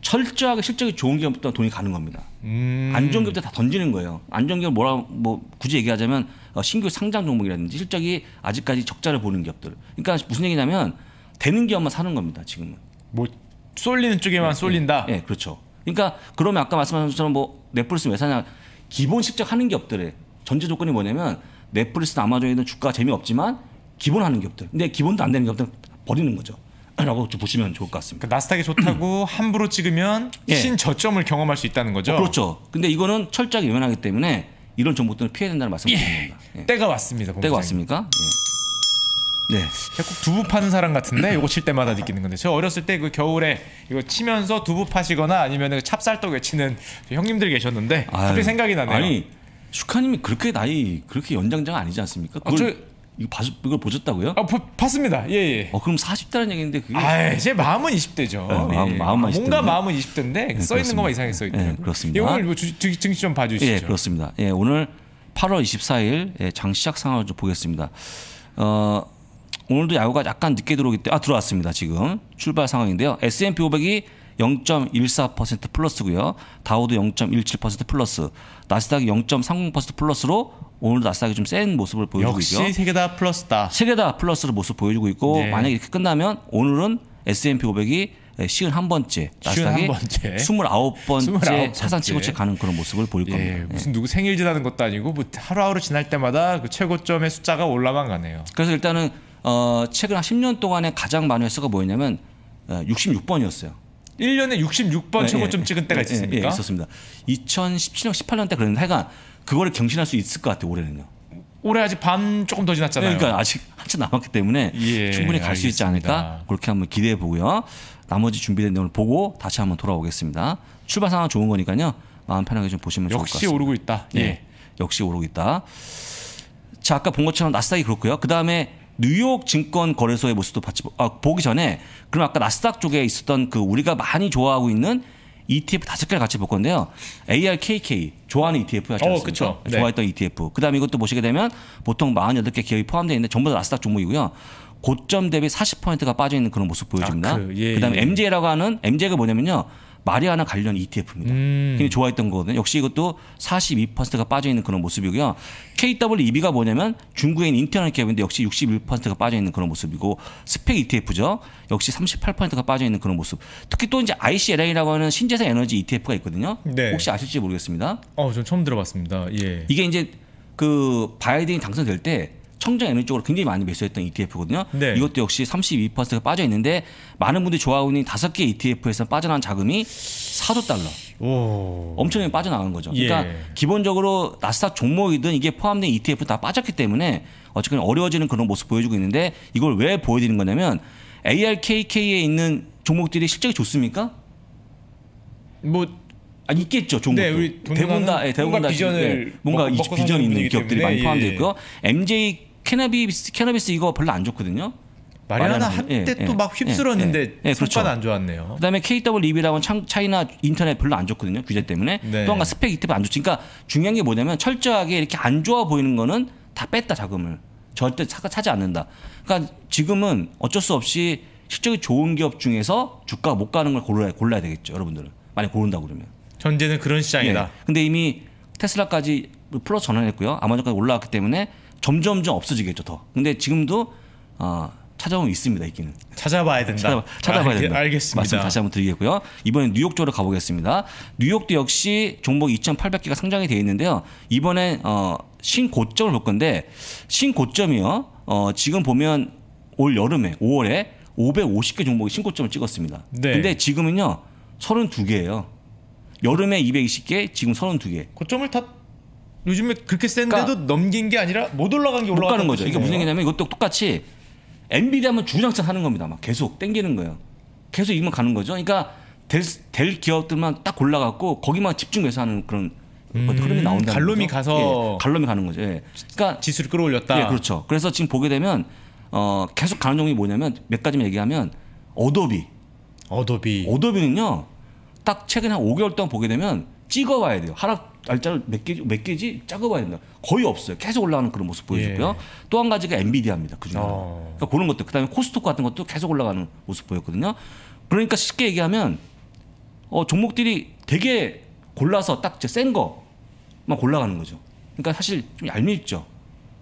철저하게 실적이 좋은 기업부터 돈이 가는 겁니다. 음. 안 좋은 기업들 다 던지는 거예요. 안 좋은 기업 뭐라 뭐 굳이 얘기하자면 어, 신규 상장 종목이라든지 실적이 아직까지 적자를 보는 기업들. 그러니까 무슨 얘기냐면 되는 기업만 사는 겁니다. 지금은. 뭐 쏠리는 쪽에만 네, 쏠린다. 예, 네, 그렇죠. 그러니까 그러면 아까 말씀하신 것처럼 뭐 넷플릭스 왜 사냐? 기본 실적 하는 기업들의 전제 조건이 뭐냐면 넷플릭스나 아마존이든 주가가 재미없지만 기본 하는 기업들. 근데 기본도 안 되는 기업들은 버리는 거죠. 라고 보시면 좋을 것 같습니다. 그러니까 나스닥이 좋다고 함부로 찍으면 예. 신저점을 경험할 수 있다는 거죠. 어, 그렇죠. 근데 이거는 철저하게 외면하기 때문에 이런 정보 들은 피해야 된다는 말씀을 예. 드리는 겁니다. 예. 때가 왔습니다. 때가 왔습니까? 예. 네. 꼭 두부 파는 사람 같은데 요거 칠 때마다 느끼는 건데 저 어렸을 때 그 겨울에 이거 치면서 두부 파시거나 아니면 그 찹쌀떡 외치는 형님들 계셨는데 아유, 갑자기 생각이 나네요. 아니 슈카님이 그렇게 나이 그렇게 연장자가 아니지 않습니까? 그걸... 아, 저... 이거 봐, 이걸 보셨다고요? 아, 보, 봤습니다. 예, 예. 어, 그럼 40대라는 얘기인데 그게 아, 제 마음은 20대죠. 네, 마음, 예, 예. 마음 20대. 뭔가 마음은 20대인데 네, 써 있는 것만 이상해 써있더요 그렇습니다. 네, 예, 오늘 뭐 증시 좀봐 주시죠. 예, 그렇습니다. 예, 오늘 8월 24일 예, 장 시작 상황을 좀 보겠습니다. 어, 오늘도 야구가 약간 늦게 들어오기 때문에 아, 들어왔습니다. 지금 출발 상황인데요. S&P 500이 0.14% 플러스고요. 다우도 0.17% 플러스, 나스닥이 0.30% 플러스로 오늘도 아싸게좀 센 모습을 보여주고 있죠. 역시 세계다 플러스다. 세계다 플러스로 모습 보여주고 있고 네. 만약 이렇게 끝나면 오늘은 S&P 500이 시은 한 번째, 나스닥이 스물아홉 번째 사상 최고치 가는 그런 모습을 보일 예, 겁니다. 무슨 네. 누구 생일 지나는 것도 아니고 뭐 하루하루 지날 때마다 그 최고점의 숫자가 올라만 가네요. 그래서 일단은 어, 최근 한 10년 동안에 가장 많은 횟수가 뭐였냐면 66번이었어요. 어, 1년에 66번 네, 예. 최고점 예, 찍은 때가 예, 있었습니까? 예, 있었습니다. 2017년, 18년 때 그런 해간 그거를 경신할 수 있을 것 같아요 올해는요. 올해 아직 반 조금 더 지났잖아요. 네, 그러니까 아직 한참 남았기 때문에 예, 충분히 갈 수 있지 않을까 그렇게 한번 기대해 보고요. 나머지 준비된 내용을 보고 다시 한번 돌아오겠습니다. 출발 상황 좋은 거니까요. 마음 편하게 좀 보시면 좋을 것 같습니다. 역시 오르고 있다. 예. 예. 역시 오르고 있다. 자 아까 본 것처럼 나스닥이 그렇고요. 그 다음에 뉴욕 증권 거래소의 모습도 봤지 아, 보기 전에 그럼 아까 나스닥 쪽에 있었던 그 우리가 많이 좋아하고 있는 ETF 다섯 개를 같이 볼 건데요. ARKK 좋아하는 ETF 하지 어, 않습니까? 네. 좋아했던 ETF. 그다음에 이것도 보시게 되면 보통 48개 기업이 포함되어 있는데 전부 다 나스닥 종목이고요. 고점 대비 40%가 빠져 있는 그런 모습 보여집니다. 아, 그, 예, 다음에 예. 예. MJ라고 하는 MJ가 뭐냐면요. 마리아나 관련 ETF입니다. 음. 굉장히 좋아했던 거거든요. 역시 이것도 42%가 빠져 있는 그런 모습이고요. KWEB가 뭐냐면 중국에 있는 인터넷 기업인데 역시 61%가 빠져 있는 그런 모습이고 스펙 ETF죠. 역시 38%가 빠져 있는 그런 모습. 특히 또 이제 ICLA라고 하는 신재생 에너지 ETF가 있거든요. 네. 혹시 아실지 모르겠습니다. 어, 전 처음 들어봤습니다. 예. 이게 이제 그 바이든이 당선될 때 청정 에너지 쪽으로 굉장히 많이 매수했던 ETF거든요. 네. 이것도 역시 32%가 빠져 있는데 많은 분들이 좋아하고 있는 다섯 개 ETF에서 빠져나온 자금이 4조 달러. 오. 엄청나게 빠져나간 거죠. 예. 그러니까 예. 기본적으로 나스닥 종목이든 이게 포함된 ETF 다 빠졌기 때문에 어쨌든 어려워지는 그런 모습 보여주고 있는데 이걸 왜 보여드리는 거냐면 ARKK에 있는 종목들이 실적이 좋습니까? 뭐 아, 있겠죠 종목 네, 우리 대부분 다 예, 대부분 다 비전을 네, 뭔가 비전이 있는 기업들이 많이 포함되어 예. 있고요. 예. MJ 캐나비스 캐나비스 이거 별로 안 좋거든요. 마리아나 한때 예, 또막 예, 휩쓸었는데 예, 예, 예 그렇죠. 안 좋았네요. 그다음에 k w e b 라고 차이나 인터넷 별로 안 좋거든요. 규제 때문에. 네. 또한가 스펙 이태브 안 좋지. 그러니까 중요한 게 뭐냐면 철저하게 이렇게 안 좋아 보이는 거는 다 뺐다 자금을. 절대 차, 차지 않는다. 그러니까 지금은 어쩔 수 없이 실적이 좋은 기업 중에서 주가못 가는 걸 골라야, 골라야 되겠죠. 여러분들은. 많이 고른다 그러면. 현재는 그런 예. 시장이다. 근데 이미 테슬라까지 플러스 전환했고요. 아마존까지 올라왔기 때문에 점점점 없어지겠죠 더. 근데 지금도 어, 찾아오면 있습니다 있기는. 찾아봐야 된다. 찾아봐, 야 된다. 알겠습니다. 말씀 다시 한번 드리겠고요. 이번에 뉴욕 쪽으로 가보겠습니다. 뉴욕도 역시 종목 2,800개가 상장이 되어 있는데요. 이번에 어, 신고점을 볼 건데 신고점이요. 어, 지금 보면 올 여름에 5월에 550개 종목이 신고점을 찍었습니다. 네. 근데 지금은요 32개예요. 여름에 220개, 지금 32개. 고점을 탔 요즘에 그렇게 센데도 그러니까 넘긴 게 아니라 못 올라간 게 올라가는 거죠. 이게 무슨 얘기냐면 이것도 똑같이 엔비디아면 주장창 하는 겁니다. 막 계속 땡기는 거예요. 계속 이기 가는 거죠. 그러니까 될, 될 기업들만 딱 골라갖고 거기만 집중해서 하는 그런 음, 흐름이 나온다. 갈롬이 거죠? 예, 가서 예, 갈롬이 가는 거죠. 예. 그러니까 지수를 끌어올렸다. 예, 그렇죠. 그래서 지금 보게 되면 어, 계속 가는 종이 뭐냐면 몇 가지만 얘기하면 어도비. 어도비. 어도비는요. 딱 최근 한 5개월 동안 보게 되면 찍어와야 돼요. 하락 알짜를 몇 개, 몇 개지? 작아봐야 된다. 거의 없어요. 계속 올라가는 그런 모습 보여줬고요. 예. 또한 가지가 엔비디아입니다. 그 중에. 어. 그러니까 그런 것들. 그 다음에 코스트코 같은 것도 계속 올라가는 모습 보였거든요. 그러니까 쉽게 얘기하면 어, 종목들이 되게 골라서 딱센 거만 골라가는 거죠. 그러니까 사실 좀 얄밉죠.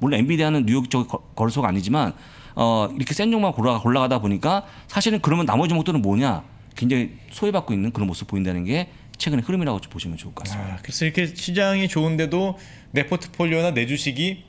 물론 엔비디아는 뉴욕 쪽 거래소가 아니지만 어, 이렇게 센 종만 골라, 골라가다 보니까 사실은 그러면 나머지 종목들은 뭐냐? 굉장히 소외받고 있는 그런 모습 보인다는 게 최근의 흐름이라고 보시면 좋을 것 같습니다. 아, 그래서 이렇게 시장이 좋은데도 내 포트폴리오나 내 주식이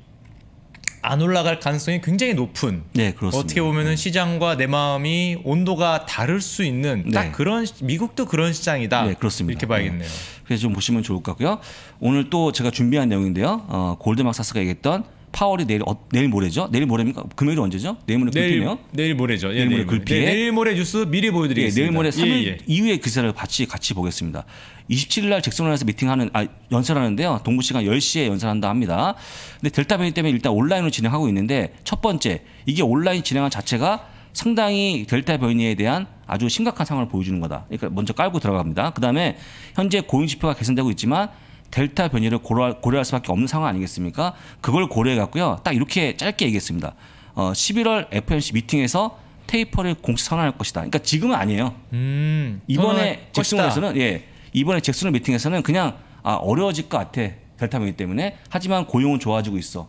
안 올라갈 가능성이 굉장히 높은. 네, 그렇습니다. 어떻게 보면은 네. 시장과 내 마음이 온도가 다를 수 있는 네. 그런 미국도 그런 시장이다. 네, 그렇습니다. 이렇게 봐야겠네요. 네. 그래서 좀 보시면 좋을 것 같고요. 오늘 또 제가 준비한 내용인데요. 어, 골드막사스가 얘기했던 파월이 내일 어, 내일 모레죠? 내일 모레입니까? 금요일 언제죠? 내일 모레 글피네요. 내일 모레죠. 예, 내일 모레 글피에 네, 내일 모레 뉴스 미리 보여드리겠습니다. 예, 내일 모레 3일 예, 예, 이후에 기사를 그 같이 같이 보겠습니다. 27일 날 잭슨홀에서 미팅하는 아 연설하는데요. 동부 시간 10시에 연설한다 합니다. 근데 델타 변이 때문에 일단 온라인으로 진행하고 있는데 첫 번째 이게 온라인 진행한 자체가 상당히 델타 변이에 대한 아주 심각한 상황을 보여주는 거다. 그러니까 먼저 깔고 들어갑니다. 그다음에 현재 고용 지표가 개선되고 있지만 델타 변이를 고려, 고려할 수밖에 없는 상황 아니겠습니까? 그걸 고려해 갖고요. 딱 이렇게 짧게 얘기했습니다. 어, 11월 FOMC 미팅에서 테이퍼를 공식 선언할 것이다. 그러니까 지금은 아니에요. 음, 이번에 잭슨에서는 예, 이번에 잭슨홀 미팅에서는 그냥 아, 어려워질 것 같아 델타 변이 때문에 하지만 고용은 좋아지고 있어.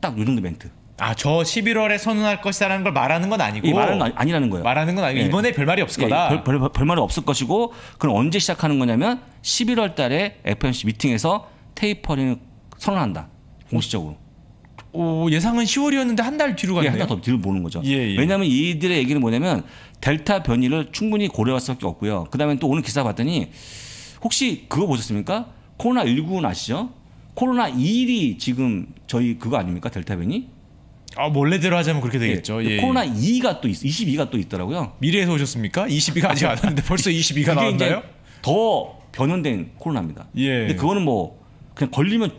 딱 요 정도 멘트. 아, 저 11월에 선언할 것이라는 다걸 말하는 건 아니고. 예, 말은는건 아니, 라는 거예요. 말하는 건 아니고 예. 이번에 별말이 없을 예, 거다. 별, 별, 별, 별말이 없을 것이고 그럼 언제 시작하는 거냐면 11월 달에 FMC 미팅에서 테이퍼링을 선언한다. 공식적으로. 오, 예상은 10월이었는데 한 달 뒤로 가네요. 예, 한달 더 뒤로 보는 거죠. 예, 예. 왜냐하면 이들의 얘기는 뭐냐면 델타 변이를 충분히 고려할 수밖에 없고요. 그다음에 또 오늘 기사 봤더니 혹시 그거 보셨습니까? 코로나 19는 아시죠? 코로나 1이 지금 저희 그거 아닙니까? 델타 변이? 아 원래대로 하자면 그렇게 되겠죠. 예, 예, 예. 코로나 2가 또 있, 22가 또 있더라고요. 미래에서 오셨습니까? 22가 아직 안 왔는데 벌써 22가 나왔나요? 더 변형된 코로나입니다. 예. 근데 그거는 뭐 그냥 걸리면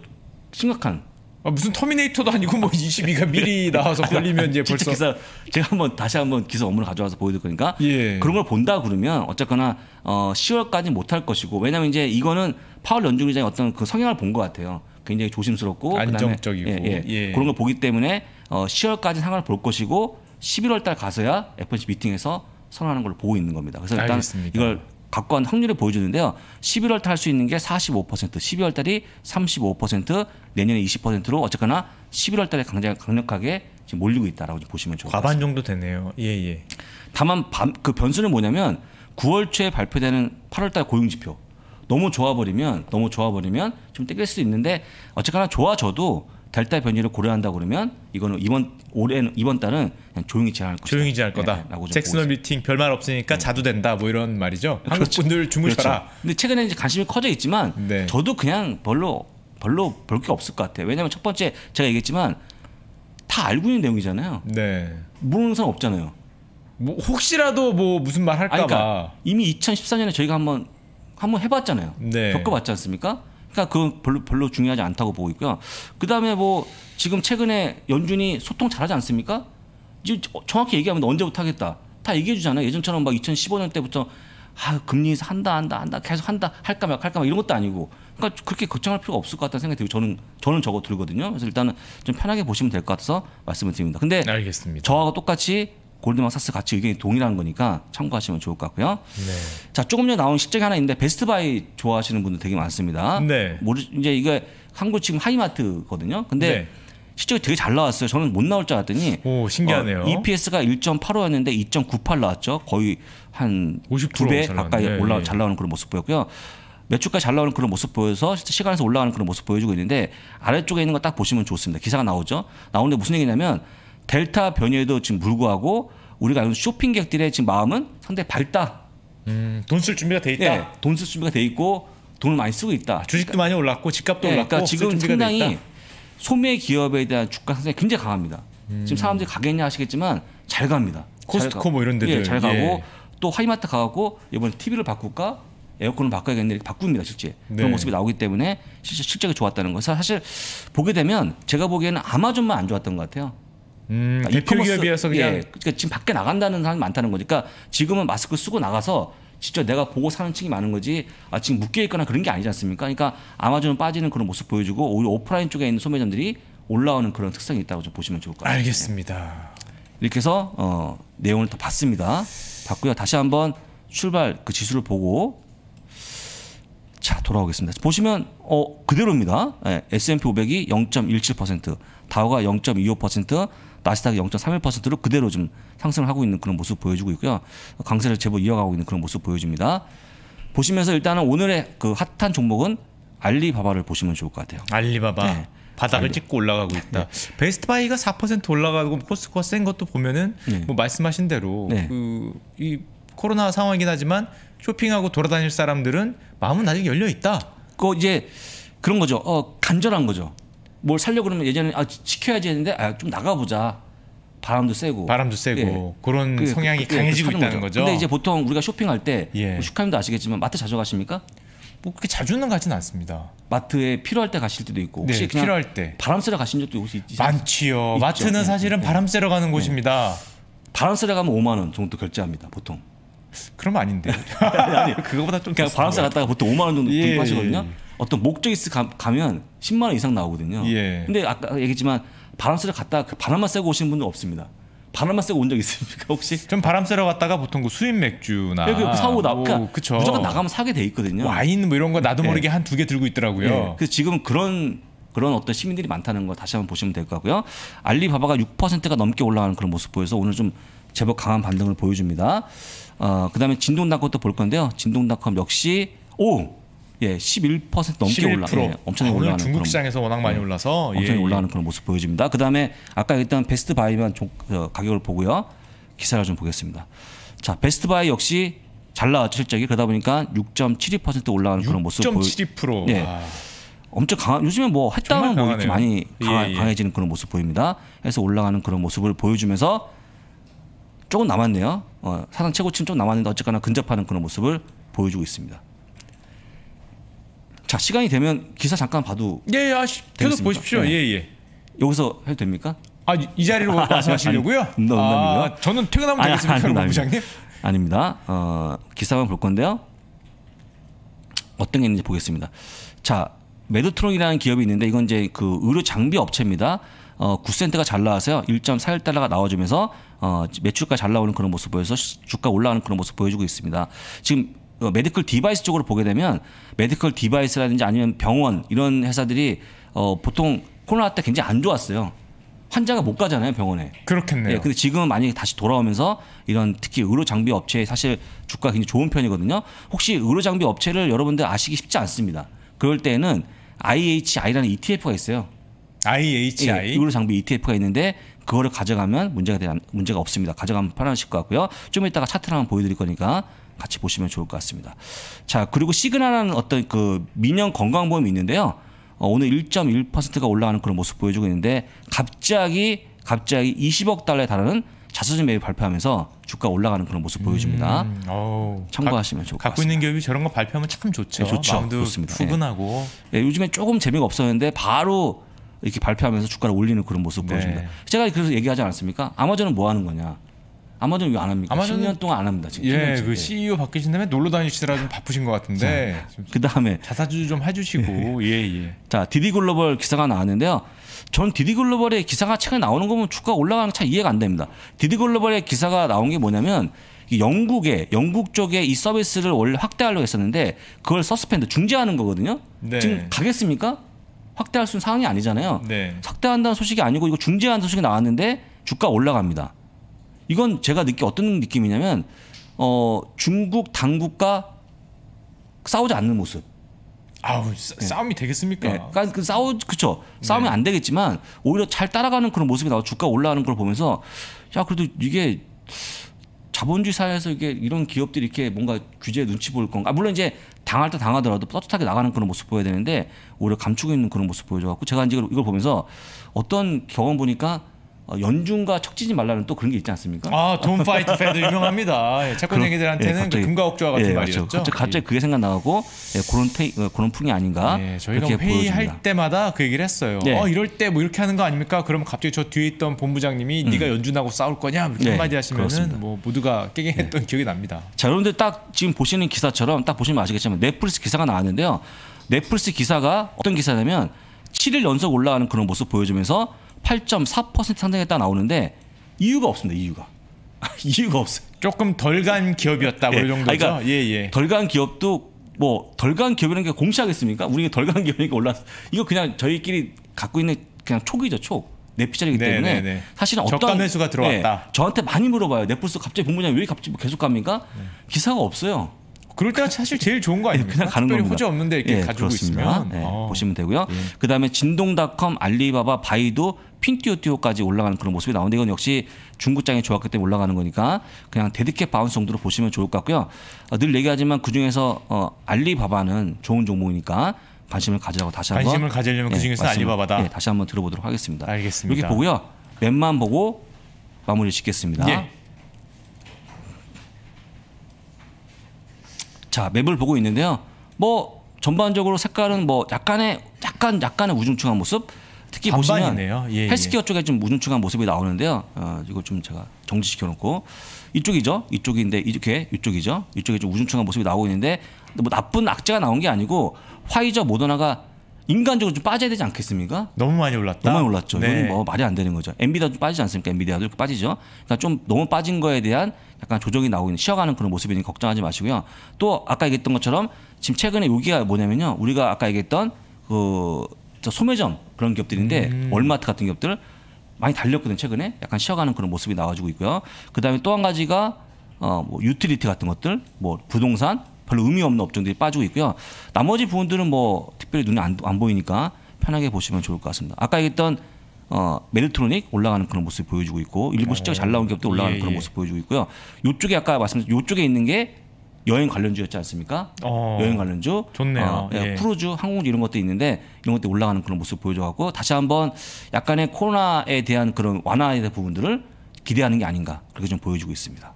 심각한. 아, 무슨 터미네이터도 아니고 뭐 22가 미리 나와서 걸리면 이제 벌써. 기사 제가 한번 다시 한번 기사 업무를 가져와서 보여드릴 거니까 예. 그런 걸 본다 그러면 어쨌거나 어, 10월까지 못 할 것이고 왜냐면 이제 이거는 파월 연준 의장의 어떤 그 성향을 본 것 같아요. 굉장히 조심스럽고 안정적이고 그다음에, 예, 예, 예. 그런 걸 보기 때문에 어, 10월까지 상황을 볼 것이고 11월 달 가서야 FOMC 미팅에서 선언하는 걸 보고 있는 겁니다. 그래서 일단 알겠습니다. 이걸 갖고 권 확률을 보여주는데요. 11월 달 할 수 있는 게 45%, 12월 달이 35%, 내년에 20%로 어쨌거나 11월 달에 강장, 강력하게 지금 몰리고 있다라고 보시면 좋을 것 같습니다. 과반 정도 되네요. 예, 예. 다만 밤, 그 변수는 뭐냐면 9월 초에 발표되는 8월 달 고용 지표 너무 좋아 버리면 너무 좋아 버리면 좀 땡길 수 있는데 어쨌거나 좋아져도 델타 변이를 고려한다 고 그러면 이거는 이번 올해 는 이번 달은 그냥 조용히 지할 네, 거다. 조용히 지할 거다라고 네, 잭슨홀 미팅 별 말 없으니까 네. 자도 된다 뭐 이런 말이죠. 그렇죠. 한국 분들 주무셔라. 그렇죠. 근데 최근에 이제 관심이 커져 있지만 네. 저도 그냥 별로 별로 볼 게 없을 것 같아요. 왜냐면첫 번째 제가 얘기했지만 다 알고 있는 내용이잖아요. 네. 모르는 사람 없잖아요. 뭐 혹시라도 뭐 무슨 말 할까봐. 그러니까 이미 2014년에 저희가 한번 한번 해봤잖아요. 네. 겪어봤지 않습니까? 그러니까 그건 별로 별로 중요하지 않다고 보고 있고요. 그다음에 뭐 지금 최근에 연준이 소통 잘하지 않습니까? 이제 정확히 얘기하면 언제부터 하겠다. 다 얘기해 주잖아요. 예전처럼 막 2015년 때부터 아, 금리 한다 한다 한다 계속 한다 할까 말까 할까 말 이런 것도 아니고 그러니까 그렇게 걱정할 필요가 없을 것 같다는 생각이 들고 저는 저는 저거 들거든요. 그래서 일단은 좀 편하게 보시면 될 것 같아서 말씀을 드립니다. 근데 알겠습니다. 저하고 똑같이 골드만사스 가치 의견이 동일한 거니까 참고하시면 좋을 것 같고요. 네. 자 조금 전에 나온 실적이 하나 있는데 베스트바이 좋아하시는 분들 되게 많습니다. 네. 모르 이제 이게 한국 지금 하이마트거든요. 근데 네. 실적이 되게 잘 나왔어요. 저는 못 나올 줄 알았더니 오 신기하네요. 어, EPS가 1.85였는데 2.98 나왔죠. 거의 한 50배 가까이 네. 올라 네. 잘 나오는 그런 모습 보였고요. 몇 주까지 잘 나오는 그런 모습 보여서 시간에서 올라가는 그런 모습 보여주고 있는데 아래쪽에 있는 거 딱 보시면 좋습니다. 기사가 나오죠. 나오는데 무슨 얘기냐면 델타 변이에도 지금 불구하고 우리가 알고 쇼핑객들의 지금 마음은 상당히 밝다. 음, 돈 쓸 준비가 돼 있다. 네, 돈쓸 준비가 돼 있고 돈을 많이 쓰고 있다. 주식도 많이 올랐고 집값도 네, 올랐고 그러니까 지금 상당히 소매 기업에 대한 주가 상승이 굉장히 강합니다. 음. 지금 사람들이 가겠냐 하시겠지만 잘 갑니다. 코스트코 잘뭐 이런 데들 예, 잘 가고 예. 또 하이마트 가고 이번에 TV를 바꿀까 에어컨을 바꿔야겠네 이렇게 바꿉니다 실제 네. 그런 모습이 나오기 때문에 실제 실적이 좋았다는 것은 사실 보게 되면 제가 보기에는 아마존만 안 좋았던 것 같아요. 음, 그러니까 대표 기업이어서 그냥 예, 그러니까 지금 밖에 나간다는 사람 이 많다는 거니까 그러니까 지금은 마스크 쓰고 나가서 진짜 내가 보고 사는 층이 많은 거지 아 지금 묶여 있거나 그런 게 아니지 않습니까? 그러니까 아마존은 빠지는 그런 모습 보여주고 오히려 오프라인 쪽에 있는 소매점들이 올라오는 그런 특성이 있다고 좀 보시면 좋을 것 같아요. 알겠습니다. 예. 이렇게 해서 어, 내용을 더 봤습니다. 봤고요. 다시 한번 출발 그 지수를 보고 자 돌아오겠습니다. 보시면 어 그대로입니다. 예, S&P 500이 0.17%, 다우가 0.25%, 나스닥이 0.31%로 그대로 좀 상승을 하고 있는 그런 모습 보여주고 있고요. 강세를 제법 이어가고 있는 그런 모습 보여줍니다. 보시면서 일단은 오늘의 그 핫한 종목은 알리바바를 보시면 좋을 것 같아요. 알리바바. 네. 바닥을 알리. 찍고 올라가고 있다. 네. 베스트바이가 4% 올라가고 코스코가 센 것도 보면은 네. 뭐 말씀하신 대로 네. 그이 코로나 상황이긴 하지만 쇼핑하고 돌아다닐 사람들은 마음은 아직 열려 있다. 그 이제 그런 거죠. 어, 간절한 거죠. 뭘 살려 고 그러면 예전에 아 지켜야지 했는데 아, 좀 나가보자. 바람도 세고 바람도 세고 예. 그런 그, 성향이 그, 강해지고 있다는 거죠. 거죠. 근데 이제 보통 우리가 쇼핑할 때 뭐 예. 슈카님도 아시겠지만 마트 자주 가십니까? 뭐 그렇게 자주는 가진 않습니다. 마트에 필요할 때 가실 때도 있고 네, 혹시 네, 그냥 필요할 때 바람 쐬러 가신 적도 혹시 있지? 많지요. 있죠? 마트는 네, 사실은 네, 바람 쐬러 가는 예. 곳입니다. 바람 쐬러 가면 5만 원 정도 결제합니다. 보통. 그럼 아닌데. 아니, 그거보다 좀 그냥 바람 쐬러 갔다가 보통 5만 원 정도 예, 하시거든요. 예. 어떤 목적이 있어 가면 10만 원 이상 나오거든요. 예. 근데 아까 얘기했지만 바람 쐬러 갔다가 바람만 쐬고 오신 분은 없습니다. 바람만 쐬고 온 적 있습니까 혹시? 전 바람 쐬러 갔다가 보통 그 수입 맥주나 네, 그 사고 나, 그러니까 뭐 그쵸. 무조건 나가면 사게 돼 있거든요. 와인 뭐 이런 거 나도 예. 모르게 네. 한두 개 들고 있더라고요. 네. 그래서 지금 그런 그런 어떤 시민들이 많다는 거 다시 한번 보시면 될 것 같고요. 알리바바가 6%가 넘게 올라가는 그런 모습 보여서 오늘 좀 제법 강한 반등을 보여줍니다. 어, 그다음에 진동닷컴도 볼 건데요. 진동닷컴 역시 오 예, 11% 넘게 올라가요. 예, 엄청나게 아, 올라가는 중국 시장에서 워낙 많이 예, 올라서 엄청나 예, 예, 올라가는 그런 모습 보여집니다. 그다음에 아까 일단 베스트 바이만 종, 어, 가격을 보고요. 기사를 좀 보겠습니다. 자, 베스트 바이 역시 잘 나왔죠, 실적이. 그러다 보니까 6.72% 올라가는 그런 모습 보여. 6.72%. 예. 아. 엄청 강한 요즘에 뭐 했다면 뭐 이렇게 많이 강하, 예, 강해지는 그런 모습 보입니다. 해서 올라가는 그런 모습을 보여주면서 조금 남았네요. 어, 사상 최고치는 좀 남았는데 어쨌거나 근접하는 그런 모습을 보여주고 있습니다. 자 시간이 되면 기사 잠깐 봐도 예, 아, 계속 보십시오. 예. 예, 예. 여기서 해도 됩니까? 아, 이 자리로 아, 말씀하시려고요? 농담이요. 아, 저는 퇴근하면 되겠습니까, 아 부장님? 아닙니다. 어, 기사만 볼 건데요. 어떤 게 있는지 보겠습니다. 자, 메드트론이라는 기업이 있는데 이건 이제 그 의료 장비 업체입니다. 어, 9센트가 잘 나와서요. 1.41달러가 나와주면서 어, 매출가 잘 나오는 그런 모습 보여서 주가 올라가는 그런 모습 보여주고 있습니다. 지금 어, 메디컬 디바이스 쪽으로 보게 되면 메디컬 디바이스라든지 아니면 병원 이런 회사들이 어, 보통 코로나 때 굉장히 안 좋았어요. 환자가 못 가잖아요 병원에. 그렇겠네요. 예, 근데 지금은 만약에 다시 돌아오면서 이런 특히 의료 장비 업체 사실 주가 굉장히 좋은 편이거든요. 혹시 의료 장비 업체를 여러분들 아시기 쉽지 않습니다. 그럴 때에는 IHI라는 ETF가 있어요. IHI 예, 예, 의료 장비 ETF가 있는데 그거를 가져가면 문제가 되 문제가 없습니다. 가져가면 편하실 것 같고요. 좀 이따가 차트를 한번 보여드릴 거니까 같이 보시면 좋을 것 같습니다. 자, 그리고 시그나라는 어떤 그 민영 건강보험이 있는데요. 어, 오늘 1.1%가 올라가는 그런 모습 보여주고 있는데 갑자기 갑자기 20억 달러에 달하는 자수주 매입 발표하면서 주가 올라가는 그런 모습 보여줍니다. 음, 어우, 참고하시면 좋을 것 같습니다. 있는 기업이 저런 거 발표하면 참 좋죠. 네, 좋죠. 마음도 그렇습니다. 후근하고. 예. 예, 요즘에 조금 재미가 없었는데 바로 이렇게 발표하면서 주가를 올리는 그런 모습 네. 보여줍니다. 제가 그래서 얘기하지 않았습니까? 아마존은 뭐 하는 거냐? 아마존 이거 안 합니까? 아마존 10년 동안 안 합니다. 지금 예, 10년째. 그 CEO 바뀌신 다음에 놀러 다니시더라좀 바쁘신 것 같은데. 그 다음에 자사주 좀 해주시고 예 예. 예. 자 디디글로벌 기사가 나왔는데요. 전 디디글로벌의 기사가 최근 나오는 거면 주가 올라가는 거참 이해가 안 됩니다. 디디글로벌의 기사가 나온 게 뭐냐면 영국에 영국 쪽에 이 서비스를 원래 확대하려고 했었는데 그걸 서스펜드 중지하는 거거든요. 네. 지금 가겠습니까? 확대할 수 있는 상황이 아니잖아요. 네. 확대한다는 소식이 아니고 이거 중지한는 소식이 나왔는데 주가 올라갑니다. 이건 제가 느끼 어떤 느낌이냐면 어 중국 당국과 싸우지 않는 모습. 아우 싸, 네. 싸움이 되겠습니까? 네. 그러니까 그 싸우 그쵸 싸움이 네. 안 되겠지만 오히려 잘 따라가는 그런 모습이 나와 주가 올라가는 걸 보면서 야 그래도 이게 자본주의 사회에서 이게 이런 기업들이 이렇게 뭔가 규제에 눈치 볼 건가? 아, 물론 이제 당할 때 당하더라도 떳떳하게 나가는 그런 모습 보여야 되는데 오히려 감추고 있는 그런 모습 보여줘갖고 제가 이 이걸 보면서 어떤 경험 보니까 어, 연준과 척지지 말라는 또 그런 게 있지 않습니까? 아, 돈 파이트 패드 유명합니다. 예, 채권쟁이들한테는 예, 그 금가옥조와 같은 예, 말이죠 갑자기, 갑자기, 예. 그게 생각나고 예, 그런 페, 어, 그런 풍이 아닌가? 예, 저희가 회의할 보여줍니다. 때마다 그 얘기를 했어요. 어, 이럴 때 뭐 이렇게 하는 거 아닙니까? 그러면 갑자기 저 뒤에 있던 본부장님이 음. 네가 연준하고 싸울 거냐? 이렇게 한마디 하시면은 뭐 모두가 깨갱했던 기억이 납니다. 자, 여러분딱 지금 보시는 기사처럼 딱 보시면 아시겠지만 넷플릭스 기사가 나왔는데요. 넷플릭스 기사가 어떤 기사냐면 7일 연속 올라가는 그런 모습 보여주면서 8.4% 상장했다 나오는데 이유가 없습니다. 이유가. 이유가 없어요. 조금 덜 간 기업이었다 고 예. 정도죠. 그러니까 예, 예. 덜 간 기업도 뭐 덜 간 기업이라는 게 공시하겠습니까? 우리가 덜 간 기업이니까 올랐어. 이거 그냥 저희끼리 갖고 있는 그냥 촉이죠, 촉. 내피자리기 네, 때문에 네네네. 네. 사실은 어떤 적감 회수가 들어왔다. 네, 저한테 많이 물어봐요. 넷플스 갑자기 본부장이 왜 갑자기 계속 갑니까? 네. 기사가 없어요. 그럴 때가 사실 제일 좋은 거아니에요 그냥 가는 겁니다. 호재 없는데 이렇게 예, 가지고 그렇습니다. 있으면 예, 어. 보시면 되고요. 예. 그다음에 진동닷컴, 알리바바, 바이도 핀띄오띄오까지 올라가는 그런 모습이 나오는데 이건 역시 중국장이 좋았기 때문에 올라가는 거니까 그냥 데드캣 바운스 정도로 보시면 좋을 것 같고요. 어, 늘 얘기하지만 그중에서 어, 알리바바는 좋은 종목이니까 관심을 가지라고 다시 한번 관심을 가지려면 그 예, 그중에서 알리바바다. 예, 다시 한번 들어보도록 하겠습니다. 알겠습니다. 여기 보고요. 맵만 보고 마무리 짓겠습니다. 예. 자, 맵을 보고 있는데요. 뭐 전반적으로 색깔은 뭐 약간의 약간 약간의 우중충한 모습 특히 보시면 네 예, 헬스케어 쪽에 좀 우중충한 모습이 나오는데요. 어, 이거 좀 제가 정지시켜 놓고 이쪽이죠. 이쪽인데 이렇게 이쪽이죠. 이쪽에 좀 우중충한 모습이 나오고 있는데 뭐 나쁜 악재가 나온 게 아니고 화이자 모더나가 인간적으로 좀 빠져야 되지 않겠습니까? 너무 많이 올랐다. 너무 많이 올랐죠. 네. 이건 뭐 말이 안 되는 거죠. 엔비디아도 빠지지 않습니까? 엔비디아도 빠지죠. 그러니까 좀 너무 빠진 거에 대한 약간 조정이 나오고 있는 쉬어가는 그런 모습이니 걱정하지 마시고요. 또 아까 얘기했던 것처럼 지금 최근에 여기가 뭐냐면요. 우리가 아까 얘기했던 그 소매점 그런 기업들인데 음. 월마트 같은 기업들 많이 달렸거든 요 최근에 약간 쉬어가는 그런 모습이 나와주고 있고요. 그다음에 또 한 가지가 어 뭐 유틸리티 같은 것들, 뭐 부동산 별로 의미 없는 업종들이 빠지고 있고요. 나머지 부분들은 뭐 특별히 눈에 안, 안 보이니까 편하게 보시면 좋을 것 같습니다. 아까 얘기했던 어, 메리트로닉 올라가는 그런 모습 보여주고 있고 일부 실적 잘 나온 기업도 예, 올라가는 예, 그런 모습 보여주고 있고요. 요쪽에 아까 말씀드린 요쪽에 있는 게 여행 관련주였지 않습니까? 어, 여행 관련주. 좋네요. 어, 예. 예. 크루즈, 항공주 이런 것도 있는데 이런 것들 이 올라가는 그런 모습 보여줘갖고 다시 한번 약간의 코로나에 대한 그런 완화에 대한 부분들을 기대하는 게 아닌가 그렇게 좀 보여주고 있습니다.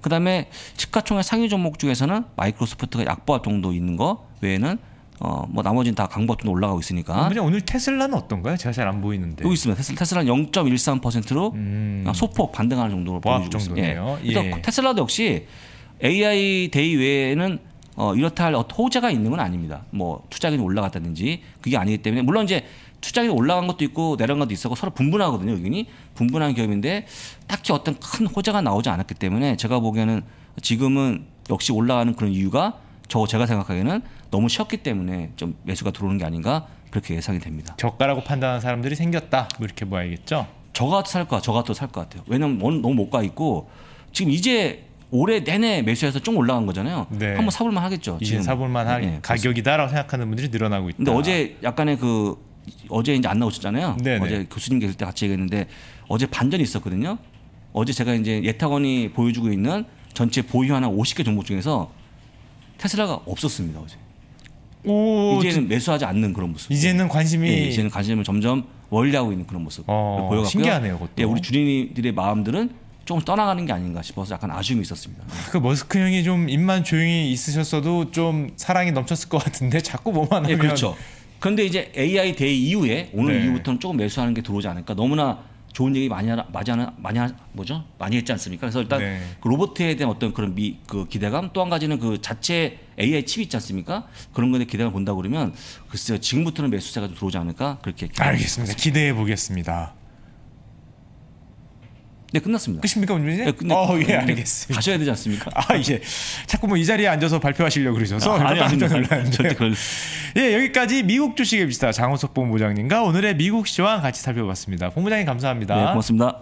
그다음에 시가총의 상위 종목 중에서는 마이크로소프트가 약보합 정도 있는 거 외에는 어뭐 나머지는 다 강보합 정도 올라가고 있으니까. 그냥 아, 오늘 테슬라는 어떤가요? 제가 잘 안 보이는데. 여기 있습니다. 테슬라, 테슬라는 0.13%로 음. 소폭 반등하는 정도로 보여주고 정도네요. 있습니다. 예. 예. 테슬라도 역시 AI 데이 외에는 어, 이렇다 할 호재가 있는 건 아닙니다. 뭐 투자금이 올라갔다든지 그게 아니기 때문에 물론 이제 투자금이 올라간 것도 있고 내려간 것도 있었고 서로 분분하거든요. 의견이 분분한 기업인데 딱히 어떤 큰 호재가 나오지 않았기 때문에 제가 보기에는 지금은 역시 올라가는 그런 이유가 저 제가 생각하기에는 너무 쉬었기 때문에 좀 매수가 들어오는 게 아닌가 그렇게 예상이 됩니다. 저가라고 판단하는 사람들이 생겼다 뭐 이렇게 봐야겠죠? 저가 살것 저가 또 살 것 같아요. 왜냐면 너무 못 가 있고 지금 이제 올해 내내 매수해서 쭉 올라간 거잖아요. 네. 한번 사볼만 하겠죠. 지금 사볼만 한 네, 가격이다라고 생각하는 분들이 늘어나고 있다. 근데 어제 약간의 그 어제 이제 안 나오셨잖아요. 네네. 네. 어제 교수님 계실 때 같이 얘기했는데 어제 반전이 있었거든요. 어제 제가 이제 예탁원이 보여주고 있는 전체 보유하는 50개 종목 중에서 테슬라가 없었습니다 어제. 오, 이제는 매수하지 않는 그런 모습. 이제는 네. 관심이 예, 이제는 관심을 점점 월리하고 있는 그런 모습. 어, 보여갖고요. 신기하네요, 그것도. 예, 우리 주린이들의 마음들은 조금 떠나가는 게 아닌가 싶어서 약간 아쉬움이 있었습니다. 네. 그 머스크 형이 좀 입만 조용히 있으셨어도 좀 사랑이 넘쳤을 것 같은데 자꾸 뭐만 예, 하면 예, 그렇죠. 그런데 이제 AI 대 이후에 오늘 네. 이후부터는 조금 매수하는 게 들어오지 않을까. 너무나 좋은 얘기 많이 하나, 많이 하나, 많이 하, 뭐죠? 많이 했지 않습니까? 그래서 일단 네. 그 로봇에 대한 어떤 그런 미, 그 기대감 또 한 가지는 그 자체 AI 칩 있지 않습니까? 그런 거에 기대감 본다 그러면 글쎄요 지금부터는 매수세가 좀 들어오지 않을까 그렇게 알겠습니다. 기대해 보겠습니다. 네 끝났습니다. 끝입니까 문민님? 네, 끝내... 어, 예 네, 알겠습니다. 가셔야 되지 않습니까? 아 예. 자꾸 뭐 이 자리에 앉아서 발표하시려고 그러셔서 아, 아니 깜짝 놀랐는데. 절대 그럴. 예 여기까지 미국 주식의 비스타 장호석 본부장님과 오늘의 미국 시황 같이 살펴봤습니다. 본부장님 감사합니다. 네 고맙습니다.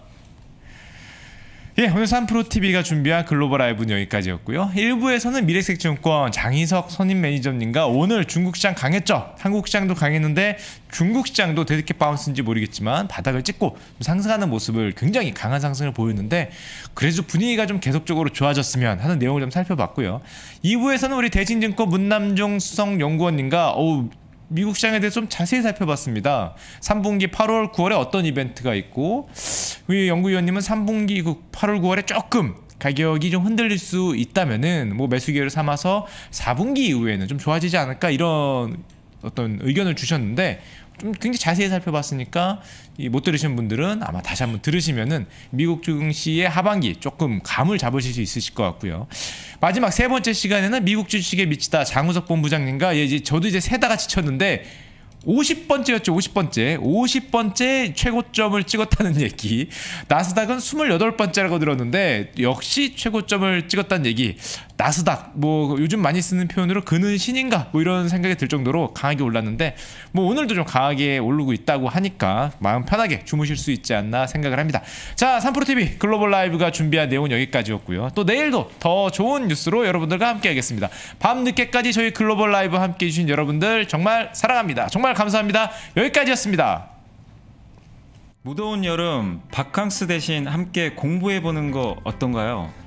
예, 오늘 산프로 t v 가 준비한 글로벌 라이브는 여기까지였고요. 1부에서는 미래색증권 장희석 선임 매니저님과 오늘 중국 시장 강했죠? 한국 시장도 강했는데 중국 시장도 데드캣 바운스인지 모르겠지만 바닥을 찍고 상승하는 모습을 굉장히 강한 상승을 보였는데 그래서 분위기가 좀 계속적으로 좋아졌으면 하는 내용을 좀 살펴봤고요. 2부에서는 우리 대신증권 문남종 수석연구원님과 어우 미국 시장에 대해서 좀 자세히 살펴봤습니다. 3분기 8월, 9월에 어떤 이벤트가 있고 우리 연구위원님은 3분기 8월, 그 9월에 조금 가격이 좀 흔들릴 수 있다면은 뭐 매수 기회를 삼아서 4분기 이후에는 좀 좋아지지 않을까 이런 어떤 의견을 주셨는데 좀 굉장히 자세히 살펴봤으니까 이못 들으신 분들은 아마 다시 한번 들으시면은 미국 증시의 하반기 조금 감을 잡으실 수 있으실 것 같고요. 마지막 세 번째 시간에는 미국 주식에 미치다 장우석 본부장님과 예, 이제 저도 이제 세다가 지쳤는데 50번째였죠. 50번째. 50번째 최고점을 찍었다는 얘기. 나스닥은 28번째라고 들었는데 역시 최고점을 찍었다는 얘기. 나스닥 뭐 요즘 많이 쓰는 표현으로 그는 신인가 뭐 이런 생각이 들 정도로 강하게 올랐는데 뭐 오늘도 좀 강하게 오르고 있다고 하니까 마음 편하게 주무실 수 있지 않나 생각을 합니다. 자, 삼프로TV 글로벌 라이브가 준비한 내용은 여기까지였고요. 또 내일도 더 좋은 뉴스로 여러분들과 함께 하겠습니다. 밤늦게까지 저희 글로벌 라이브 함께 해주신 여러분들 정말 사랑합니다. 정말 감사합니다. 여기까지였습니다. 무더운 여름 바캉스 대신 함께 공부해보는 거 어떤가요?